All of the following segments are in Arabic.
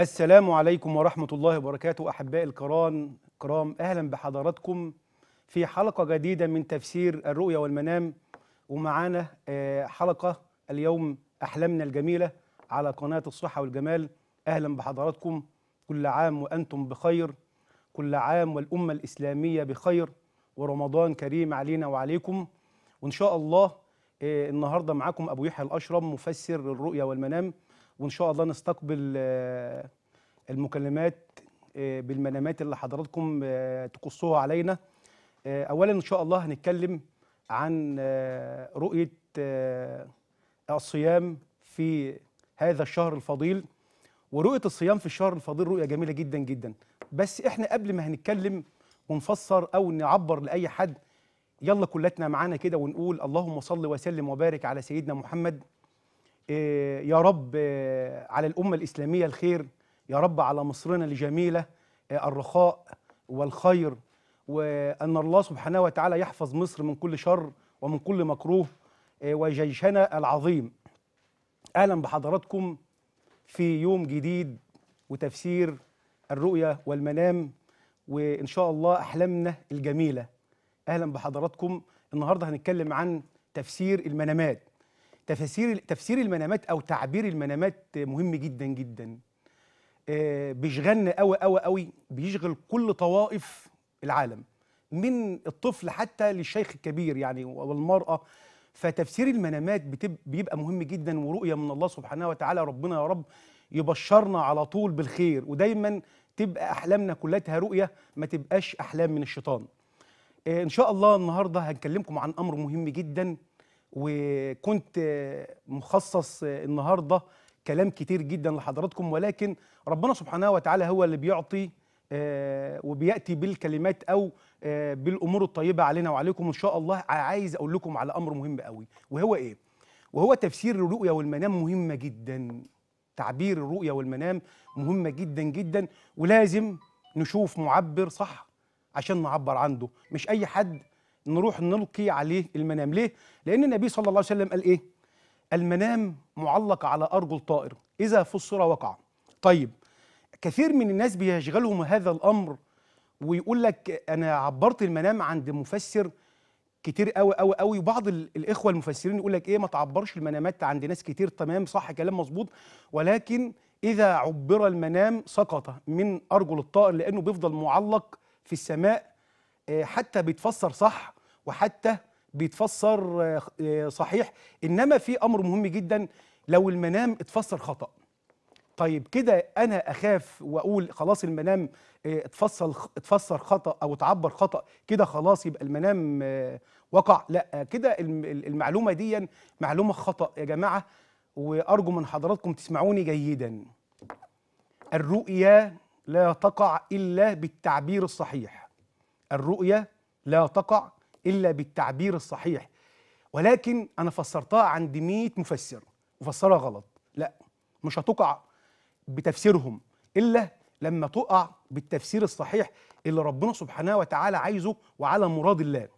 السلام عليكم ورحمة الله وبركاته أحبائي الكرام كرام أهلا بحضراتكم في حلقة جديدة من تفسير الرؤيا والمنام ومعانا آه، حلقة اليوم أحلامنا الجميلة على قناة الصحة والجمال أهلا بحضراتكم كل عام وأنتم بخير كل عام والأمة الإسلامية بخير ورمضان كريم علينا وعليكم وإن شاء الله آه، النهاردة معاكم أبو يحيى الأشرم مفسر الرؤية والمنام وان شاء الله نستقبل آه، المكالمات آه، بالمنامات اللي حضراتكم آه، تقصوها علينا اولا ان شاء الله هنتكلم عن رؤيه الصيام في هذا الشهر الفضيل ورؤيه الصيام في الشهر الفضيل رؤيه جميله جدا جدا بس احنا قبل ما هنتكلم ونفسر او نعبر لاي حد يلا كلتنا معانا كده ونقول اللهم صل وسلم وبارك على سيدنا محمد إيه، يا رب إيه، على الأمة الإسلامية الخير يا رب على مصرنا الجميلة إيه، الرخاء والخير وأن الله سبحانه وتعالى يحفظ مصر من كل شر ومن كل مكروه وجيشنا العظيم أهلا بحضراتكم في يوم جديد وتفسير الرؤية والمنام وإن شاء الله أحلامنا الجميلة أهلا بحضراتكم النهاردة هنتكلم عن تفسير المنامات تفسير تفسير المنامات او تعبير المنامات مهم جدا جدا آه، بيشغلنا قوي قوي قوي بيشغل كل طوائف العالم من الطفل حتى للشيخ الكبير يعني والمراه فتفسير المنامات بيبقى مهم جدا ورؤيه من الله سبحانه وتعالى ربنا يا رب يبشرنا على طول بالخير ودايما تبقى احلامنا كلها رؤيه ما تبقاش احلام من الشيطان آه، ان شاء الله النهارده هنكلمكم عن امر مهم جدا وكنت مخصص النهارده كلام كتير جدا لحضراتكم ولكن ربنا سبحانه وتعالى هو اللي بيعطي آه، وبياتي بالكلمات او آه، بالامور الطيبه علينا وعليكم ان شاء الله عايز اقول لكم على امر مهم قوي وهو ايه وهو تفسير الرؤيا والمنام مهمه جدا تعبير الرؤيا والمنام مهمه جدا جدا ولازم نشوف معبر صح عشان نعبر عنده مش اي حد نروح نلقي عليه المنام ليه لان النبي صلى الله عليه وسلم قال ايه المنام معلق على ارجل طائر اذا فسر وقع طيب كثير من الناس بيشغلهم هذا الامر ويقول لك انا عبرت المنام عند مفسر كتير قوي قوي قوي وبعض الاخوه المفسرين يقول لك ايه ما تعبرش المنامات عند ناس كتير تمام صح كلام مظبوط ولكن اذا عبر المنام سقط من ارجل الطائر لانه بيفضل معلق في السماء آه، حتى بيتفسر صح وحتى بيتفسر آه، آه، صحيح انما في امر مهم جدا لو المنام اتفسر خطأ طيب كده انا اخاف واقول خلاص المنام اتفسر اتفسر خطا او اتعبر خطا كده خلاص يبقى المنام وقع لا كده المعلومه دي معلومه خطا يا جماعه وارجو من حضراتكم تسمعوني جيدا الرؤيا لا تقع الا بالتعبير الصحيح الرؤية لا تقع إلا بالتعبير الصحيح ولكن أنا فسرتها عند 100 مفسر وفسرها غلط لا مش هتقع بتفسيرهم إلا لما تقع بالتفسير الصحيح اللي ربنا سبحانه وتعالى عايزه وعلى مراد الله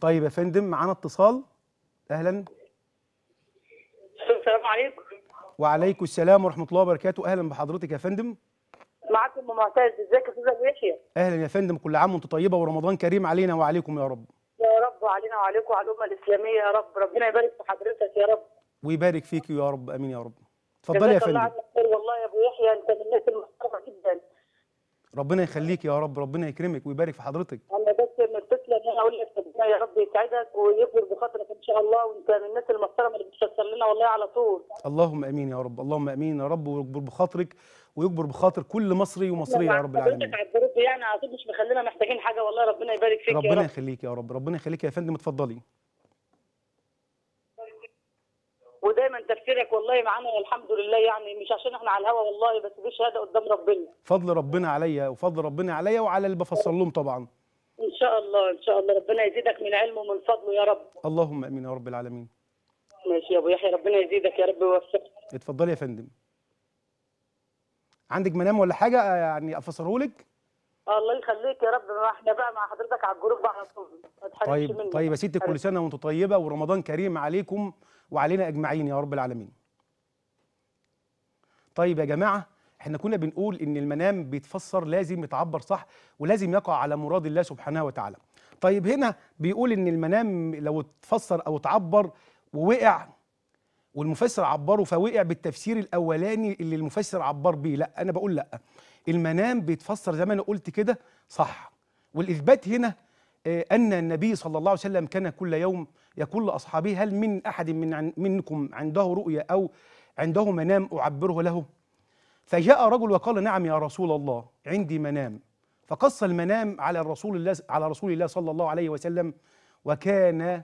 طيب يا فندم معانا اتصال اهلا السلام عليكم وعليكم السلام ورحمه الله وبركاته اهلا بحضرتك يا فندم معاكم ام معتز ازيك يا استاذ يحيى اهلا يا فندم كل عام وانتم طيبه ورمضان كريم علينا وعليكم يا رب يا رب وعلينا وعليكم وعلى الامه الاسلاميه يا رب ربنا يبارك في حضرتك يا رب ويبارك فيك يا رب امين يا رب اتفضلي يا فندم والله يا ابو يحيى انت من الناس المحترمه جدا ربنا يخليك يا رب ربنا يكرمك ويبارك في حضرتك انا بس متصله ان انا اقول لك ربنا يا رب يسعدك ويكبر بخاطرك ان شاء الله وانت من الناس المحترمه اللي بتشتغل لنا والله على طول اللهم امين يا رب اللهم امين يا رب ويكبر بخاطرك ويكبر بخاطر كل مصري ومصريه يا رب العالمين على يعني اعتقد مش مخلينا محتاجين حاجه والله ربنا يبارك فيك ربنا يا رب. يخليك يا رب ربنا يخليك يا فندم اتفضلي ودايما تفكيرك والله معانا الحمد لله يعني مش عشان احنا على الهوا والله بس دي شهاده قدام ربنا فضل ربنا عليا وفضل ربنا عليا وعلى اللي بفصل لهم طبعا ان شاء الله ان شاء الله ربنا يزيدك من علمه ومن فضله يا رب اللهم امين يا رب العالمين ماشي يا ابو يحيى ربنا يزيدك يا رب ويوفقك اتفضلي يا فندم عندك منام ولا حاجه آه، يعني افسره لك الله يخليك يا رب احنا بقى مع حضرتك على الجروب بقى على طول طيب مني. طيب يا ستي كل سنه وانتم طيبه ورمضان كريم عليكم وعلينا اجمعين يا رب العالمين طيب يا جماعه احنا كنا بنقول ان المنام بيتفسر لازم يتعبر صح ولازم يقع على مراد الله سبحانه وتعالى طيب هنا بيقول ان المنام لو اتفسر او اتعبر ووقع والمفسر عبره فوقع بالتفسير الاولاني اللي المفسر عبر بيه لا انا بقول لا المنام بيتفسر زي ما انا قلت كده صح والاثبات هنا آه، ان النبي صلى الله عليه وسلم كان كل يوم يقول لاصحابه هل من احد من منكم عنده رؤيا او عنده منام اعبره له فجاء رجل وقال نعم يا رسول الله عندي منام فقص المنام على الرسول الله على رسول الله صلى الله عليه وسلم وكان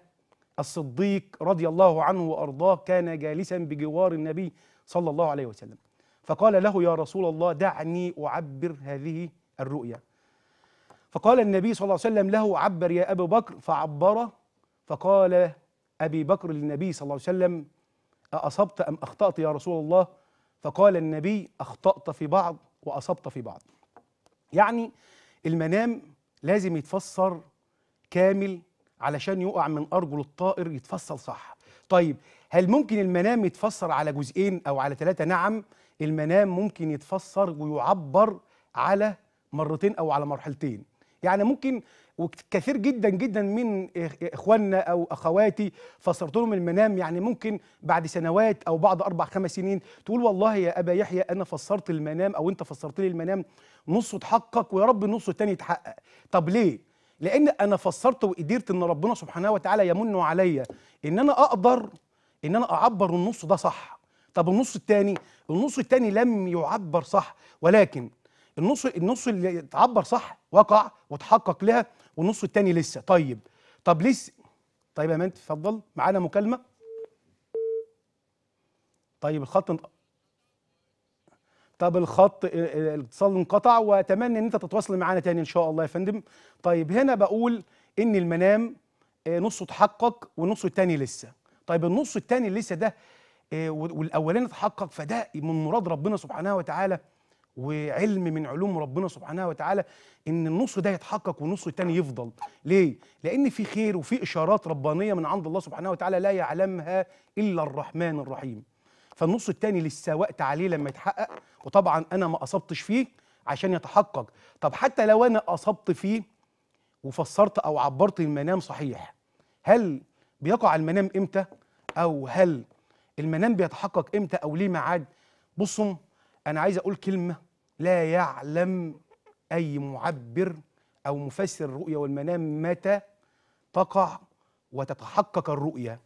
الصديق رضي الله عنه وارضاه كان جالسا بجوار النبي صلى الله عليه وسلم فقال له يا رسول الله دعني اعبر هذه الرؤيا فقال النبي صلى الله عليه وسلم له عبر يا ابي بكر فعبر فقال ابي بكر للنبي صلى الله عليه وسلم ااصبت ام اخطات يا رسول الله فقال النبي اخطات في بعض واصبت في بعض يعني المنام لازم يتفسر كامل علشان يقع من ارجل الطائر يتفصل صح طيب هل ممكن المنام يتفسر على جزئين او على ثلاثه نعم المنام ممكن يتفسر ويعبر على مرتين او على مرحلتين يعني ممكن وكثير جدا جدا من اخواننا او اخواتي فسرت لهم المنام يعني ممكن بعد سنوات او بعد اربع خمس سنين تقول والله يا ابا يحيى انا فسرت المنام او انت فسرت لي المنام نصه اتحقق ويا رب النص التاني يتحقق طب ليه لان انا فسرت وقدرت ان ربنا سبحانه وتعالى يمن عليا ان انا اقدر ان انا اعبر النص ده صح طب النص الثاني النص الثاني لم يعبر صح ولكن النص النص اللي اتعبر صح وقع وتحقق لها والنص الثاني لسه طيب طب لسه طيب يا مان تفضل معانا مكالمه طيب الخط طب الخط الاتصال انقطع واتمنى ان انت تتواصل معانا تاني ان شاء الله يا فندم طيب هنا بقول ان المنام آه، نصه اتحقق والنص التاني لسه طيب النص التاني لسه ده آه، والاولاني اتحقق فده من مراد ربنا سبحانه وتعالى وعلم من علوم ربنا سبحانه وتعالى ان النص ده يتحقق والنص التاني يفضل ليه لان في خير وفي اشارات ربانيه من عند الله سبحانه وتعالى لا يعلمها الا الرحمن الرحيم فالنص الثاني لسه وقت عليه لما يتحقق وطبعا انا ما اصبتش فيه عشان يتحقق طب حتى لو انا اصبت فيه وفسرت او عبرت المنام صحيح هل بيقع المنام امتى او هل المنام بيتحقق امتى او ليه ميعاد بصوا انا عايز اقول كلمه لا يعلم اي معبر او مفسر الرؤيه والمنام متى تقع وتتحقق الرؤيه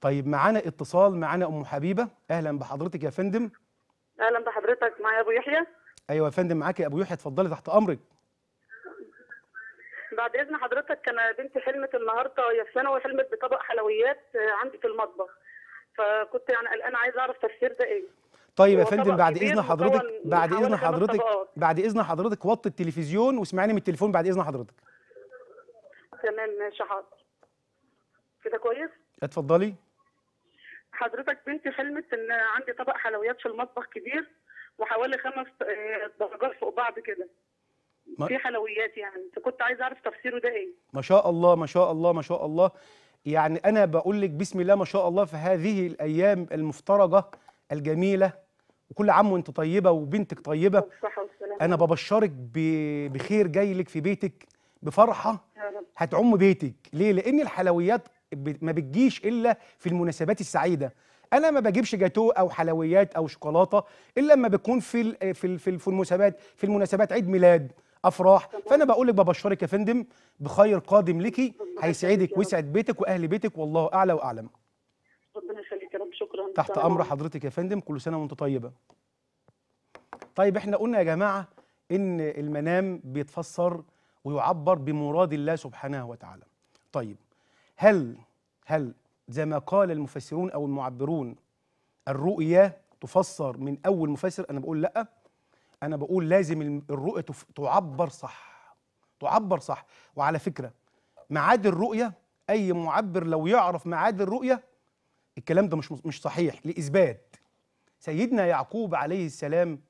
طيب معانا اتصال معانا ام حبيبه اهلا بحضرتك يا فندم اهلا بحضرتك معايا ابو يحيى ايوه يا فندم معاك يا ابو يحيى اتفضلي تحت امرك بعد اذن حضرتك انا بنتي حلمت النهارده يا في ثانوي حلمت بطبق حلويات آه، عندي في المطبخ فكنت يعني قلقانه عايزه اعرف تفسير ده ايه طيب يا فندم بعد اذن حضرتك بعد اذن حضرتك بعد اذن حضرتك وطي التلفزيون واسمعيني من التليفون بعد اذن حضرتك تمام ماشي حاضر كده كويس اتفضلي حضرتك بنتي حلمت ان عندي طبق حلويات في المطبخ كبير وحوالي خمس آه، درجات فوق بعض كده ما... في حلويات يعني فكنت عايزه اعرف تفسيره ده ايه ما شاء الله ما شاء الله ما شاء الله يعني انا بقول لك بسم الله ما شاء الله في هذه الايام المفترجه الجميله وكل عام وانت طيبه وبنتك طيبه انا ببشرك بخير جاي لك في بيتك بفرحه هتعم بيتك ليه لان الحلويات ما بتجيش الا في المناسبات السعيده انا ما بجيبش جاتو او حلويات او شوكولاته الا لما بتكون في في في المناسبات في المناسبات عيد ميلاد افراح فانا بقول لك ببشرك يا فندم بخير قادم ليكي هيسعدك ويسعد بيتك واهل بيتك والله اعلى واعلم ربنا يخليك يا رب شكرا تحت امر حضرتك يا فندم كل سنه وانت طيبه طيب احنا قلنا يا جماعه ان المنام بيتفسر ويعبر بمراد الله سبحانه وتعالى طيب هل هل زي ما قال المفسرون أو المعبرون الرؤية تفسر من أول مفسر أنا بقول لأ أنا بقول لازم الرؤية تعبر صح تعبر صح وعلى فكرة معاد الرؤية أي معبر لو يعرف معاد الرؤية الكلام ده مش مش صحيح لإثبات سيدنا يعقوب عليه السلام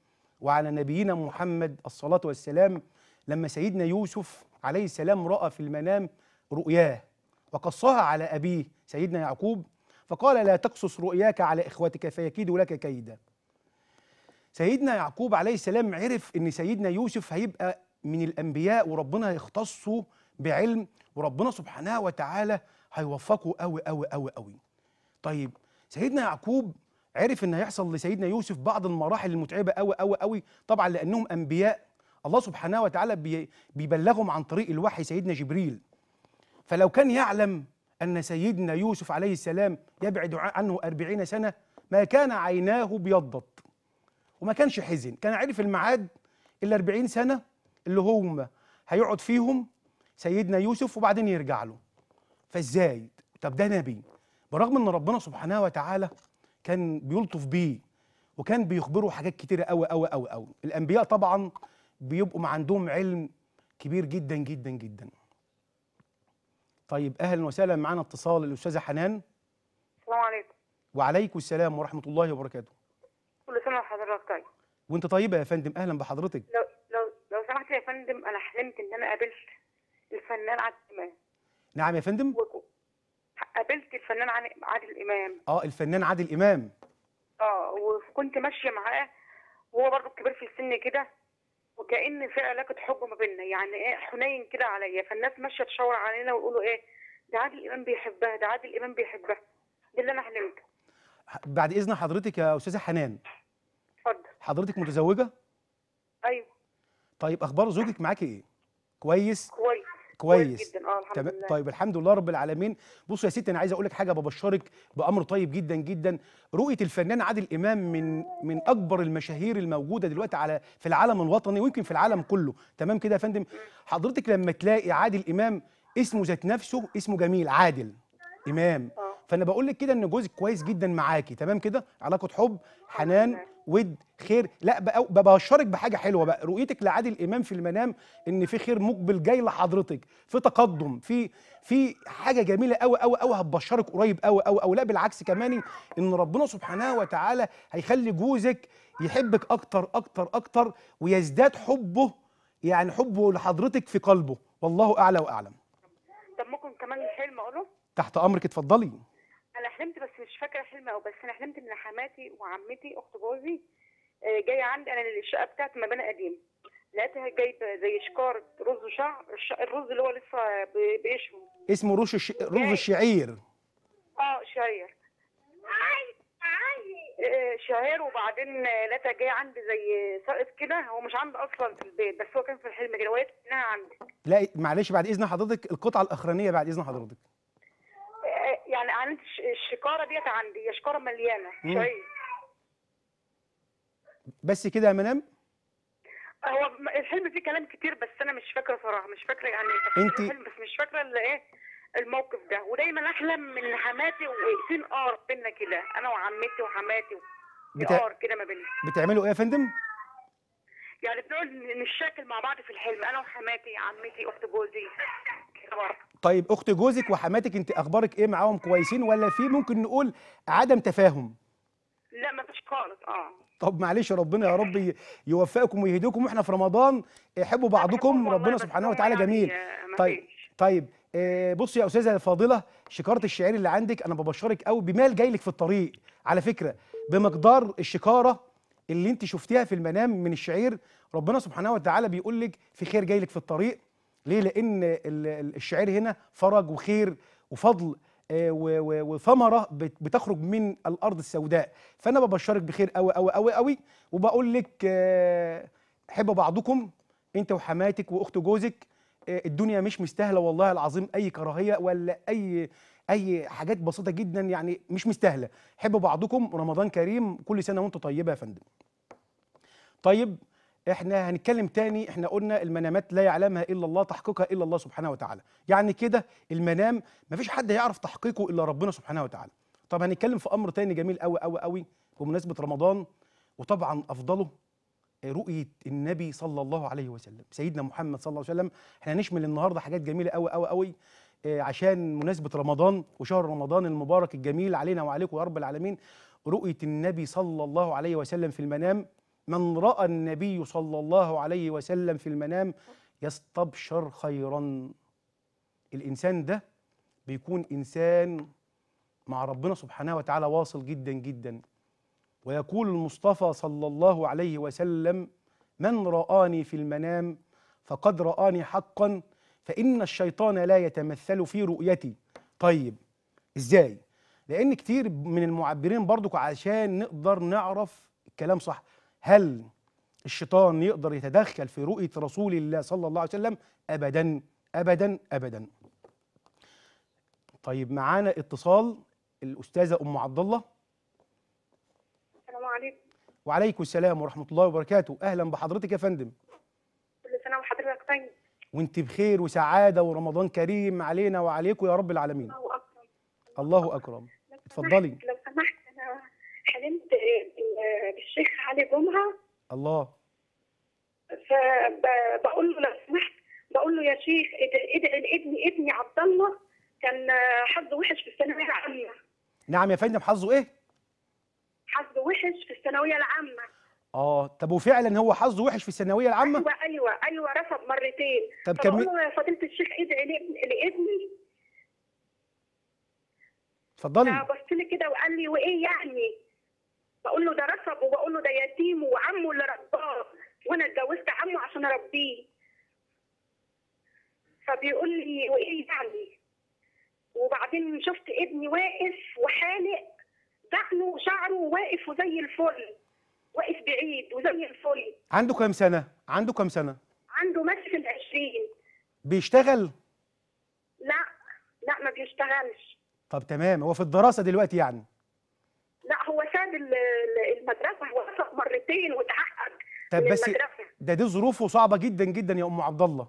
وعلى نبينا محمد الصلاة والسلام لما سيدنا يوسف عليه السلام رأى في المنام رؤياه وقصها على أبيه سيدنا يعقوب فقال لا تقصص رؤياك على إخوتك فيكيدوا لك كيدا سيدنا يعقوب عليه السلام عرف ان سيدنا يوسف هيبقى من الانبياء وربنا هيختصه بعلم وربنا سبحانه وتعالى هيوفقه قوي قوي قوي قوي طيب سيدنا يعقوب عرف ان هيحصل لسيدنا يوسف بعض المراحل المتعبه قوي قوي قوي طبعا لانهم انبياء الله سبحانه وتعالى بيبلغهم عن طريق الوحي سيدنا جبريل فلو كان يعلم أن سيدنا يوسف عليه السلام يبعد عنه أربعين سنة ما كان عيناه بيضت وما كانش حزن كان عارف الميعاد الأربعين سنة اللي هم هيقعد فيهم سيدنا يوسف وبعدين يرجع له فازاي طب ده نبي برغم ان ربنا سبحانه وتعالى كان بيلطف بيه وكان بيخبره حاجات كتيره قوي قوي قوي قوي الانبياء طبعا بيبقوا ما عندهم علم كبير جدا جدا جدا طيب اهلا وسهلا معانا اتصال الاستاذه حنان السلام عليكم وعليكم السلام ورحمه الله وبركاته كل سنه وحضرتك طيب وانت طيبه يا فندم اهلا بحضرتك لو لو لو سمحت يا فندم انا حلمت ان انا قابلت الفنان عادل امام نعم يا فندم قابلت الفنان عادل امام اه الفنان عادل امام اه وكنت ماشيه معاه وهو برضه كبير في السن كده وكأن في علاقة حب ما بيننا يعني ايه حنين كده عليا فالناس ماشية تشاور علينا ويقولوا ايه ده عادل امام بيحبها ده عادل امام بيحبها ده اللي انا حلمته بعد اذن حضرتك يا استاذه حنان اتفضل حضرتك متزوجه ايوه طيب اخبار زوجك معاكي ايه كويس كويس كويس جدا اه الحمد تمام لله طيب الحمد لله رب العالمين بصوا يا ستي انا عايز اقول لك حاجه ببشرك بامر طيب جدا جدا رؤيه الفنان عادل امام من من اكبر المشاهير الموجوده دلوقتي على في العالم الوطني ويمكن في العالم كله تمام كده يا فندم حضرتك لما تلاقي عادل امام اسمه ذات نفسه اسمه جميل عادل امام آه. فانا بقول لك كده ان جوزك كويس جدا معاكي تمام كده علاقه حب حنان ود خير لا ببشرك بحاجه حلوه بقى رؤيتك لعادل امام في المنام ان في خير مقبل جاي لحضرتك في تقدم في في حاجه جميله قوي قوي قوي هتبشرك قريب قوي قوي او لا بالعكس كمان ان ربنا سبحانه وتعالى هيخلي جوزك يحبك اكتر اكتر اكتر ويزداد حبه يعني حبه لحضرتك في قلبه والله اعلى واعلم طب ممكن كمان الحلم اقوله تحت امرك اتفضلي انا حلمت بس مش فاكره حلم او بس انا حلمت ان حماتي وعمتي اخت جوزي آه، جايه عندي انا الشقه بتاعتي مباني قديم لقيتها جايبه زي شكار رز شعر الرز اللي هو لسه بيشوي اسمه روش الش... رز الشعير اه شعير آه، شعير وبعدين لقيتها جايه عندي زي سقف كده هو مش عندي اصلا في البيت بس هو كان في الحلم كده وقيت انها عندي لا معلش بعد اذن حضرتك القطعه الاخرانيه بعد اذن حضرتك يعني عندي الشكاره ديت عندي هي شكاره مليانه شويه بس كده يا منام هو الحلم فيه كلام كتير بس انا مش فاكره صراحه مش فاكره يعني انت الحلم بس مش فاكره اللي ايه الموقف ده ودايما احلم ان حماتي واتنين ار بينا كده انا وعمتي وحماتي بتاع... قار كده ما بينا بتعملوا ايه يا فندم؟ يعني بنقعد نشاكل مع بعض في الحلم انا وحماتي عمتي اخت جوزي برضه طيب اخت جوزك وحماتك انت اخبارك ايه معاهم كويسين ولا في ممكن نقول عدم تفاهم لا ما فيش خالص اه طب معلش ربنا يا رب يوفقكم ويهديكم واحنا في رمضان حبوا بعضكم ربنا سبحانه وتعالى يعني جميل طيب طيب آه، بصي يا استاذه فاضله شكاره الشعير اللي عندك انا ببشرك قوي بمال جاي لك في الطريق على فكره بمقدار الشكاره اللي انت شفتيها في المنام من الشعير ربنا سبحانه وتعالى بيقول لك في خير جاي لك في الطريق ليه لان الشعير هنا فرج وخير وفضل آه، وثمره بتخرج من الارض السوداء فانا ببشرك بخير قوي قوي قوي قوي وبقول لك آه، حب بعضكم انت وحماتك واخت جوزك آه، الدنيا مش مستاهله والله العظيم اي كراهيه ولا اي اي حاجات بسيطه جدا يعني مش مستاهله حبوا بعضكم رمضان كريم كل سنه وانتم طيبه يا فندم طيب احنا هنتكلم تاني احنا قلنا المنامات لا يعلمها الا الله تحقيقها الا الله سبحانه وتعالى يعني كده المنام مفيش حد هيعرف تحقيقه الا ربنا سبحانه وتعالى طب هنتكلم في امر تاني جميل قوي قوي قوي بمناسبه رمضان وطبعا افضله رؤيه النبي صلى الله عليه وسلم سيدنا محمد صلى الله عليه وسلم احنا هنشمل النهارده حاجات جميله قوي قوي قوي آه، عشان مناسبه رمضان وشهر رمضان المبارك الجميل علينا وعليكم يا رب العالمين رؤيه النبي صلى الله عليه وسلم في المنام من رأى النبي صلى الله عليه وسلم في المنام يستبشر خيرا الإنسان ده بيكون إنسان مع ربنا سبحانه وتعالى واصل جدا جدا ويقول المصطفى صلى الله عليه وسلم من رآني في المنام فقد رآني حقا فإن الشيطان لا يتمثل في رؤيتي طيب إزاي؟ لأن كتير من المعبرين برضك عشان نقدر نعرف الكلام صح هل الشيطان يقدر يتدخل في رؤية رسول الله صلى الله عليه وسلم أبدا أبدا أبدا طيب معانا اتصال الأستاذة أم عبد الله السلام عليكم وعليكم السلام ورحمة الله وبركاته أهلا بحضرتك يا فندم كل سنة وحضرتك طيب وانت بخير وسعادة ورمضان كريم علينا وعليكم يا رب العالمين الله أكرم الله أكرم اتفضلي لو اتكلمت بالشيخ إيه، علي جمعه الله فبقول له لو سمحت بقول له يا شيخ ادعي لابني ابني عبد الله كان حظه وحش في الثانويه العامه نعم يا فندم حظه ايه؟ حظه وحش في الثانويه العامه اه طب وفعلا هو حظه وحش في الثانويه العامه؟ ايوه ايوه ايوه رفض مرتين طب كم له يا فضيله الشيخ ادعي لابني اتفضلي بص لي كده وقال لي وايه يعني؟ بقول له ده رسب وبقول له ده يتيم وعمه اللي رباه وانا اتجوزت عمه عشان اربيه فبيقول لي وايه يعني وبعدين شفت ابني واقف وحالق دقنه وشعره واقف وزي الفل واقف بعيد وزي الفل عنده كام سنه عنده كام سنه عنده مثل في 20 بيشتغل لا لا ما بيشتغلش طب تمام هو في الدراسه دلوقتي يعني لا هو ساب المدرسه وافق مرتين وتعقد طب بس ده دي ظروفه صعبه جدا جدا يا ام عبد الله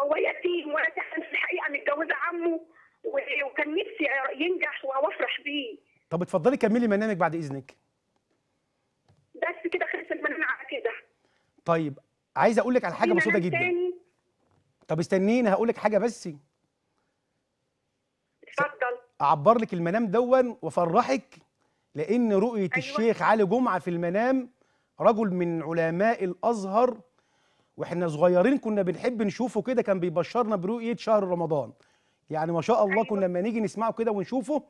هو يتيم وانا في الحقيقه متجوزه عمه وكان نفسي ينجح وافرح بيه طب اتفضلي كملي منامك بعد اذنك بس كده خلص المنام على كده طيب عايز اقول لك على حاجه بسيطه جدا تاني. طب استنيني هقول لك حاجه بس اتفضل اعبر لك المنام دون وافرحك لأن رؤية أيوة. الشيخ علي جمعة في المنام رجل من علماء الأزهر واحنا صغيرين كنا بنحب نشوفه كده كان بيبشرنا برؤية شهر رمضان يعني ما شاء الله أيوة. كنا لما نيجي نسمعه كده ونشوفه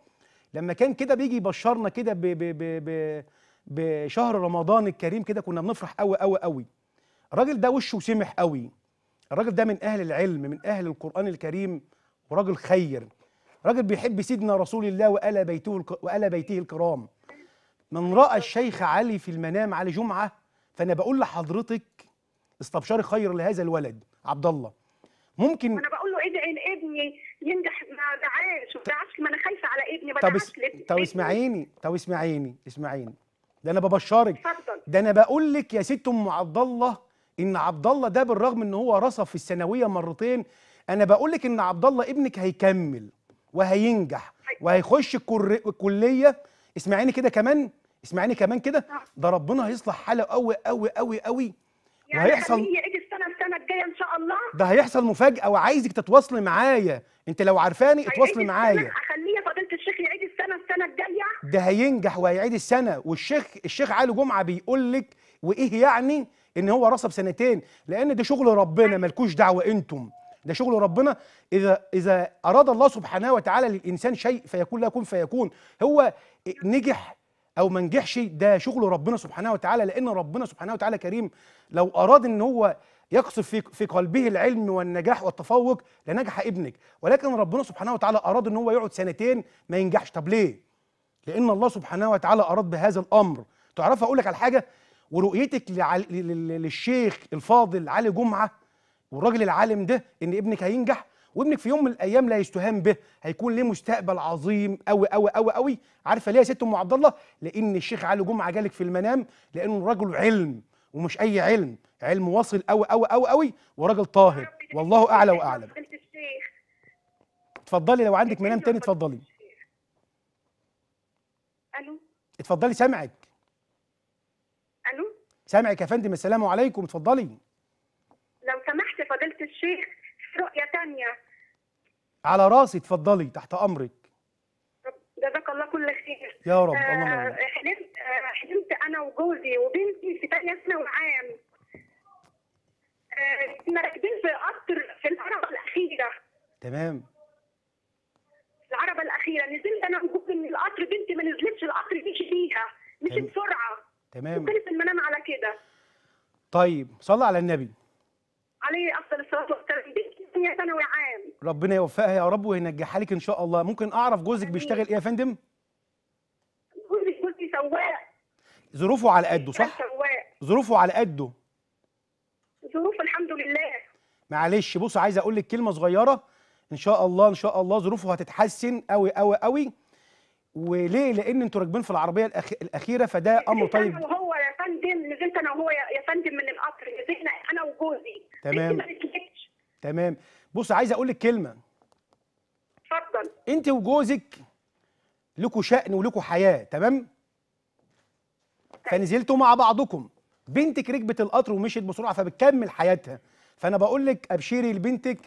لما كان كده بيجي يبشرنا كده ب ب ب ب بشهر رمضان الكريم كده كنا بنفرح قوي قوي قوي الراجل ده وشه سمح قوي الراجل ده من أهل العلم من أهل القرآن الكريم وراجل خير راجل بيحب سيدنا رسول الله وآل بيته وآل بيته الكرام من رأى الشيخ علي في المنام علي جمعة فأنا بقول لحضرتك استبشري خير لهذا الولد عبد الله ممكن انا بقول له ادعي لابني ينجح ما دعاش ودعش ما انا خايفه على ابني طب لابني طب اسمعيني طب اسمعيني اسمعيني ده انا ببشرك اتفضل ده انا بقول لك يا ست ام عبد الله ان عبد الله ده بالرغم ان هو رصف في الثانويه مرتين انا بقول لك ان عبد الله ابنك هيكمل وهينجح أيوة. وهيخش الكليه اسمعيني كده كمان اسمعيني كمان كده نعم. ده ربنا هيصلح حاله قوي قوي قوي قوي يعني وهيحصل اجي السنه السنه الجايه ان شاء الله ده هيحصل مفاجاه وعايزك تتواصلي معايا انت لو عارفاني اتواصلي معايا اخليه فضيله الشيخ يعيد السنه السنه الجايه ده هينجح وهيعيد السنه والشيخ الشيخ علي جمعه بيقول لك وايه يعني ان هو رسب سنتين لان ده شغل ربنا أيوة. ملكوش دعوه انتم ده شغل ربنا اذا اذا اراد الله سبحانه وتعالى للانسان شيء فيكون لا يكون فيكون هو نجح او ما نجحش ده شغل ربنا سبحانه وتعالى لان ربنا سبحانه وتعالى كريم لو اراد ان هو يقصف في في قلبه العلم والنجاح والتفوق لنجح ابنك ولكن ربنا سبحانه وتعالى اراد ان هو يقعد سنتين ما ينجحش طب ليه لان الله سبحانه وتعالى اراد بهذا الامر تعرف اقول لك على حاجه ورؤيتك للشيخ الفاضل علي جمعه والراجل العالم ده ان ابنك هينجح وابنك في يوم من الايام لا يستهان به هيكون ليه مستقبل عظيم قوي قوي قوي قوي عارفه ليه يا ست ام عبد الله لان الشيخ علي جمعه جالك في المنام لانه رجل علم ومش اي علم علم واصل قوي قوي قوي قوي وراجل طاهر والله اعلى واعلم اتفضلي لو عندك منام تاني اتفضلي الو اتفضلي سامعك الو سامعك يا فندم السلام عليكم اتفضلي لو سمحت بحث فضيله الشيخ في رؤيه ثانيه على راسي اتفضلي تحت امرك جزاك الله كل خير يا رب آه الله حلمت آه حلمت انا وجوزي وبنتي في ثانيه ثانوي عام آه، كنا آه راكبين في قطر في العربه الاخيره تمام العربه الاخيره نزلت انا وجوزي من القطر بنتي ما نزلتش القطر مشي فيها مشي بسرعه تمام وخلص المنام على كده طيب صلى على النبي عليه افضل الصلاه والسلام ثانوي عام ربنا يوفقها يا رب وينجحها لك ان شاء الله ممكن اعرف جوزك بيشتغل ايه يا فندم جوزي جوزي سواق ظروفه على قده صح سواق ظروفه على قده ظروفه الحمد لله معلش بص عايز اقول لك كلمه صغيره ان شاء الله ان شاء الله ظروفه هتتحسن قوي قوي قوي وليه لان انتوا راكبين في العربيه الأخ... الاخيره فده امر طيب انا وهو يا فندم نزلت انا وهو يا فندم من القطر نزلنا انا وجوزي تمام تمام بص عايز اقول لك كلمه اتفضل انت وجوزك لكم شأن ولكم حياه تمام فنزلتوا مع بعضكم بنتك ركبت القطر ومشيت بسرعه فبتكمل حياتها فانا بقول لك ابشري لبنتك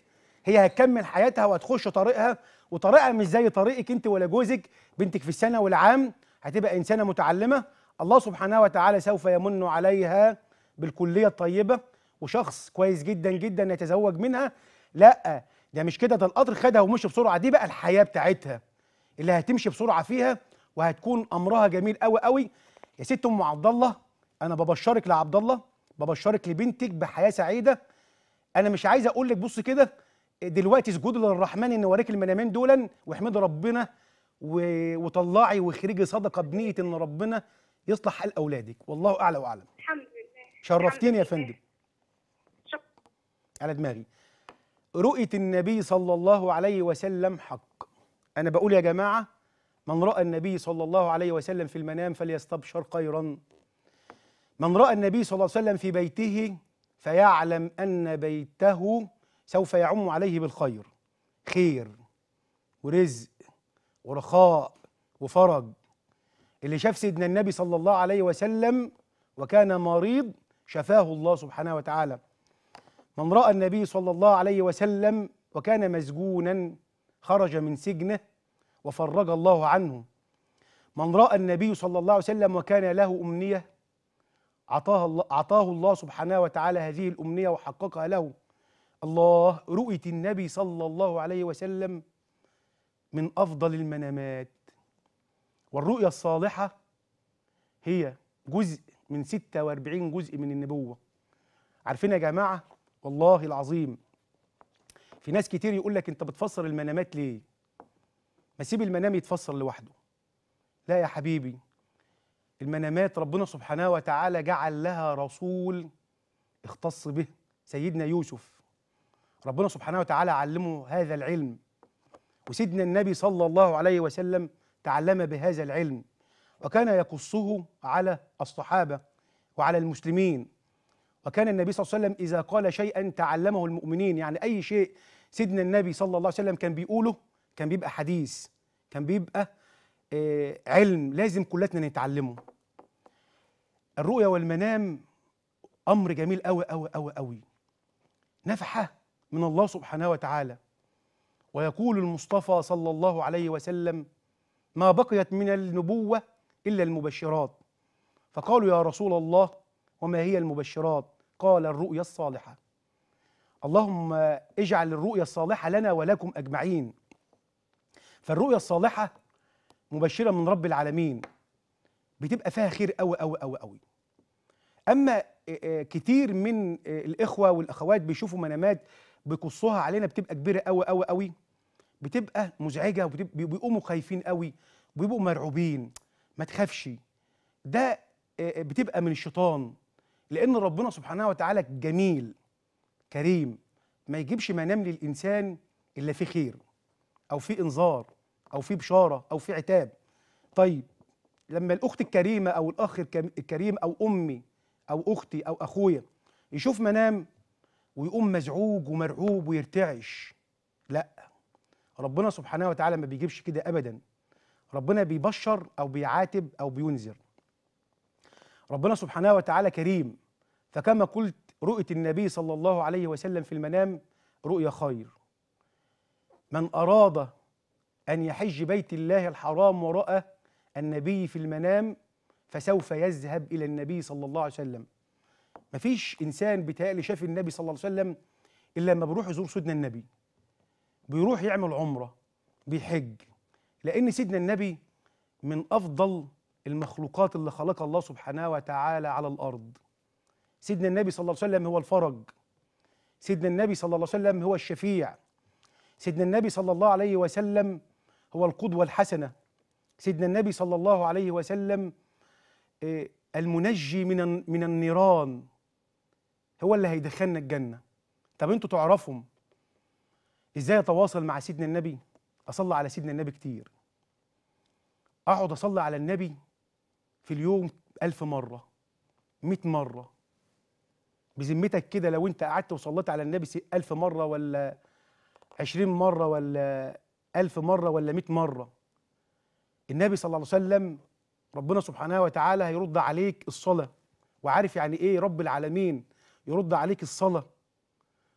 هي هتكمل حياتها وهتخش طريقها وطريقها مش زي طريقك انت ولا جوزك بنتك في السنه والعام هتبقى انسانه متعلمه الله سبحانه وتعالى سوف يمن عليها بالكليه الطيبه وشخص كويس جدا جدا يتزوج منها لا ده مش كده ده القطر خدها ومشي بسرعه دي بقى الحياه بتاعتها اللي هتمشي بسرعه فيها وهتكون امرها جميل قوي قوي يا ست ام عبد الله انا ببشرك لعبد الله ببشرك لبنتك بحياه سعيده انا مش عايز اقول لك بص كده دلوقتي اسجدي للرحمن ان وراك المنامين دولا واحمدي ربنا وطلعي واخرجي صدقه بنيه ان ربنا يصلح حال اولادك والله اعلى واعلم الحمد لله شرفتيني يا فندم على دماغي رؤية النبي صلى الله عليه وسلم حق أنا بقول يا جماعة من رأى النبي صلى الله عليه وسلم في المنام فليستبشر خيرا من رأى النبي صلى الله عليه وسلم في بيته فيعلم أن بيته سوف يعم عليه بالخير خير ورزق ورخاء وفرج اللي شاف سيدنا النبي صلى الله عليه وسلم وكان مريض شفاه الله سبحانه وتعالى من رأى النبي صلى الله عليه وسلم وكان مسجونا خرج من سجنه وفرج الله عنه من رأى النبي صلى الله عليه وسلم وكان له أمنية أعطاه الله, أعطاه الله سبحانه وتعالى هذه الأمنية وحققها له الله رؤية النبي صلى الله عليه وسلم من أفضل المنامات والرؤية الصالحة هي جزء من 46 جزء من النبوة عارفين يا جماعة والله العظيم في ناس كتير يقول لك انت بتفسر المنامات ليه ما سيب المنام يتفسر لوحده لا يا حبيبي المنامات ربنا سبحانه وتعالى جعل لها رسول اختص به سيدنا يوسف ربنا سبحانه وتعالى علمه هذا العلم وسيدنا النبي صلى الله عليه وسلم تعلم بهذا العلم وكان يقصه على الصحابة وعلى المسلمين وكان النبي صلى الله عليه وسلم إذا قال شيئا تعلمه المؤمنين يعني أي شيء سيدنا النبي صلى الله عليه وسلم كان بيقوله كان بيبقى حديث كان بيبقى آه، علم لازم كلتنا نتعلمه الرؤية والمنام أمر جميل أوي أوي أوي أوي نفحة من الله سبحانه وتعالى ويقول المصطفى صلى الله عليه وسلم ما بقيت من النبوة إلا المبشرات فقالوا يا رسول الله وما هي المبشرات قال الرؤيا الصالحة اللهم اجعل الرؤيا الصالحة لنا ولكم أجمعين فالرؤيا الصالحة مبشرة من رب العالمين بتبقى فيها خير قوي قوي قوي قوي أما كتير من الإخوة والأخوات بيشوفوا منامات بيقصوها علينا بتبقى كبيرة قوي قوي قوي بتبقى مزعجة وبيقوموا خايفين قوي وبيبقوا مرعوبين ما تخافش ده بتبقى من الشيطان لأن ربنا سبحانه وتعالى جميل كريم ما يجيبش منام للإنسان إلا في خير أو في إنذار أو في بشارة أو في عتاب طيب لما الأخت الكريمة أو الأخ الكريم أو أمي أو أختي أو أخويا يشوف منام ويقوم مزعوج ومرعوب ويرتعش لا ربنا سبحانه وتعالى ما بيجيبش كده أبدا ربنا بيبشر أو بيعاتب أو بينذر ربنا سبحانه وتعالى كريم فكما قلت رؤية النبي صلى الله عليه وسلم في المنام رؤيا خير من أراد أن يحج بيت الله الحرام ورأى النبي في المنام فسوف يذهب إلى النبي صلى الله عليه وسلم مفيش إنسان بيتهيألي شاف النبي صلى الله عليه وسلم إلا لما بيروح يزور سيدنا النبي بيروح يعمل عمرة بيحج لأن سيدنا النبي من أفضل المخلوقات اللي خلقها الله سبحانه وتعالى على الأرض سيدنا النبي صلى الله عليه وسلم هو الفرج سيدنا النبي صلى الله عليه وسلم هو الشفيع سيدنا النبي صلى الله عليه وسلم هو القدوة الحسنة سيدنا النبي صلى الله عليه وسلم آه، المنجي من من النيران هو اللي هيدخلنا الجنة طب انتوا تعرفوا ازاي اتواصل مع سيدنا النبي اصلي على سيدنا النبي كتير اقعد اصلي على النبي في اليوم ألف مرة مئة مرة بذمتك كده لو أنت قعدت وصليت على النبي ألف مرة ولا عشرين مرة ولا ألف مرة ولا مئة مرة النبي صلى الله عليه وسلم ربنا سبحانه وتعالى هيرد عليك الصلاة وعارف يعني إيه رب العالمين يرد عليك الصلاة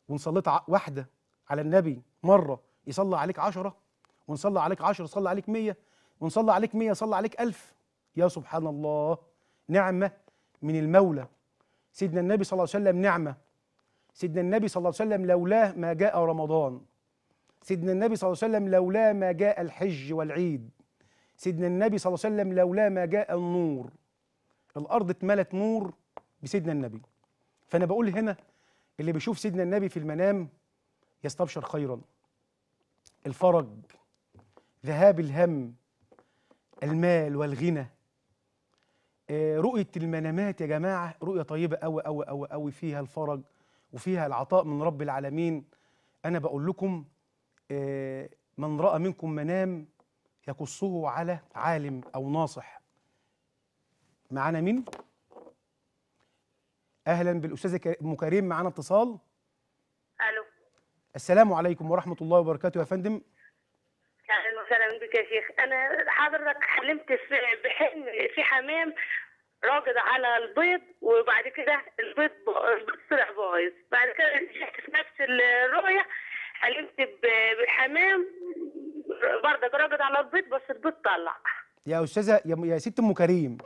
وإن صليت واحدة على النبي مرة يصلى عليك عشرة ونصلى عليك عشرة صلى عليك مية ونصلى عليك مية صلى عليك ألف يا سبحان الله نعمة من المولى سيدنا النبي صلى الله عليه وسلم نعمة سيدنا النبي صلى الله عليه وسلم لولاه ما جاء رمضان سيدنا النبي صلى الله عليه وسلم لولاه ما جاء الحج والعيد سيدنا النبي صلى الله عليه وسلم لولاه ما جاء النور الأرض اتملت نور بسيدنا النبي فأنا بقول هنا اللي بيشوف سيدنا النبي في المنام يستبشر خيرا الفرج ذهاب الهم المال والغنى آه، رؤية المنامات يا جماعة رؤية طيبة أوي أوي أوي أوي فيها الفرج وفيها العطاء من رب العالمين أنا بقول لكم آه، من رأى منكم منام يقصه على عالم أو ناصح معانا مين؟ أهلا بالأستاذة أم كريم معانا اتصال ألو السلام عليكم ورحمة الله وبركاته يا فندم بك يا شيخ انا حضرتك حلمت بحلم في حمام راقد على البيض وبعد كده البيض طلع بايظ بعد كده في نفس الرؤيه حلمت بالحمام برضك راقد على البيض بس البيض طلع يا استاذه يا ست ام كريم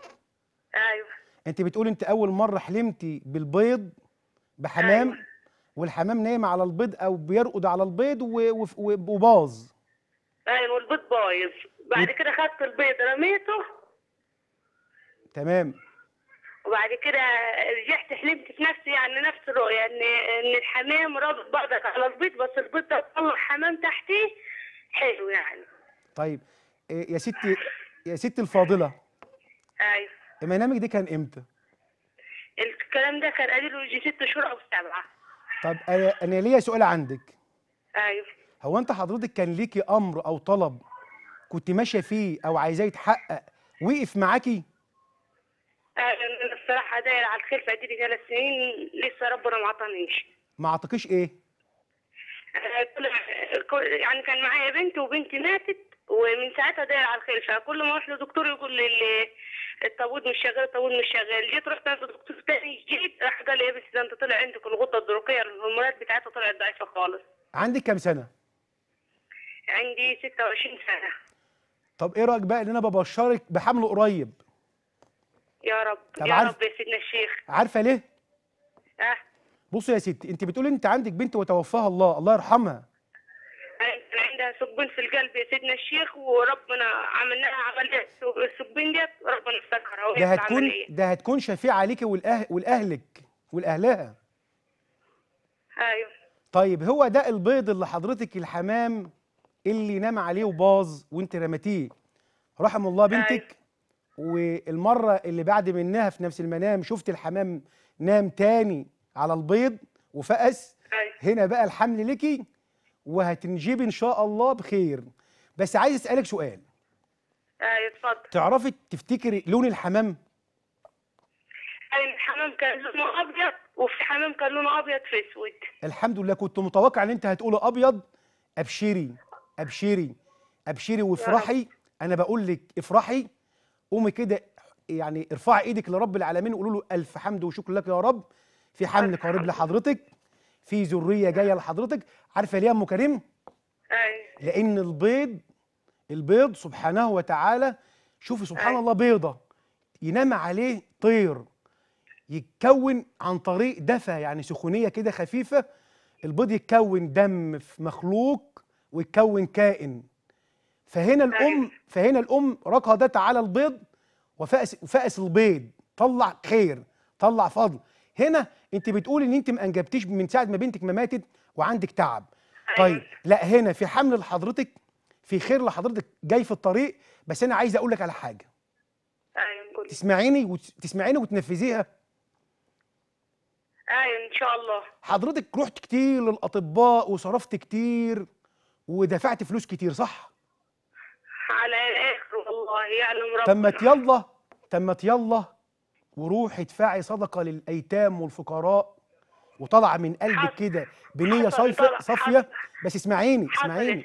ايوه انت بتقولي انت اول مره حلمتي بالبيض بحمام أيوة. والحمام نايم على البيض او بيرقد على البيض وباظ ايوه والبيض بايظ بعد كده خدت البيض رميته تمام وبعد كده رجعت حلمت في نفسي يعني نفس الرؤية ان ان الحمام رابط بعضك على البيض بس البيض ده طلع حمام تحتي حلو يعني طيب إيه، يا ستي يا ستي الفاضلة ايوه البرنامج ده كان امتى؟ الكلام ده كان قليل له يجي ست شهور او سبعة طب انا ليا سؤال عندك ايوه هو انت حضرتك كان ليكي امر او طلب كنت ماشيه فيه او عايزاه يتحقق وقف معاكي؟ آه، انا الصراحه داير على الخلفه دي لي ثلاث سنين لسه ربنا ما عطانيش ما عطاكيش ايه؟ آه، يعني كان معايا بنت وبنتي ماتت ومن ساعتها داير على الخلفه كل ما اروح لدكتور يقول لي الطابور مش شغال الطابور مش شغال جيت رحت عند الدكتور تاني جيت راح قال لي يا بنتي ده انت طلع عندك الغده الدرقيه الهرمونات بتاعتها طلعت ضعيفه خالص عندك كام سنه؟ عندي 26 سنة طب ايه رايك بقى ان انا ببشرك بحمل قريب يا رب يا عارف... رب يا سيدنا الشيخ عارفه ليه؟ اه بصي يا ستي انت بتقولي انت عندك بنت وتوفاها الله الله يرحمها انا عندها سبين في القلب يا سيدنا الشيخ وربنا عملنا لها عمليه السبين ديت ربنا افتكرها ده هتكون ده هتكون شفيعه عليكي والأه... والاهلك والاهلها ايوه طيب هو ده البيض اللي حضرتك الحمام اللي نام عليه وباظ وانت رمتيه رحم الله أيوة. بنتك والمره اللي بعد منها في نفس المنام شفت الحمام نام تاني على البيض وفقس أيوة. هنا بقى الحمل ليكي وهتنجبي ان شاء الله بخير بس عايز اسالك سؤال ايوه اتفضل تعرفي تفتكري لون الحمام الحمام كان لونه ابيض وفي حمام كان لونه ابيض في اسود الحمد لله كنت متوقع ان انت هتقولي ابيض ابشري ابشري ابشري وافرحي انا بقول لك افرحي قومي كده يعني ارفعي ايدك لرب العالمين وقولوا له الف حمد وشكر لك يا رب في حمل قريب لحضرتك في ذريه جايه لحضرتك عارفه ليه يا ام كريم لان البيض البيض سبحانه وتعالى شوفي سبحان الله بيضه ينام عليه طير يتكون عن طريق دفى يعني سخونيه كده خفيفه البيض يتكون دم في مخلوق ويكون كائن فهنا أيوة. الام فهنا الام رقدت على البيض وفأس وفأس البيض طلع خير طلع فضل هنا انت بتقولي ان انت ما انجبتيش من ساعه ما بنتك ما ماتت وعندك تعب أيوة. طيب لا هنا في حمل لحضرتك في خير لحضرتك جاي في الطريق بس انا عايز اقول لك على حاجه ايوه تسمعيني وتسمعيني وتنفذيها ايوه ان شاء الله حضرتك رحت كتير للاطباء وصرفت كتير ودفعت فلوس كتير صح على الاخر والله يعلم ربنا تمت يلا تمت يلا وروحي ادفعي صدقه للايتام والفقراء وطلع من قلبك كده بنيه صافيه صافيه بس اسمعيني اسمعيني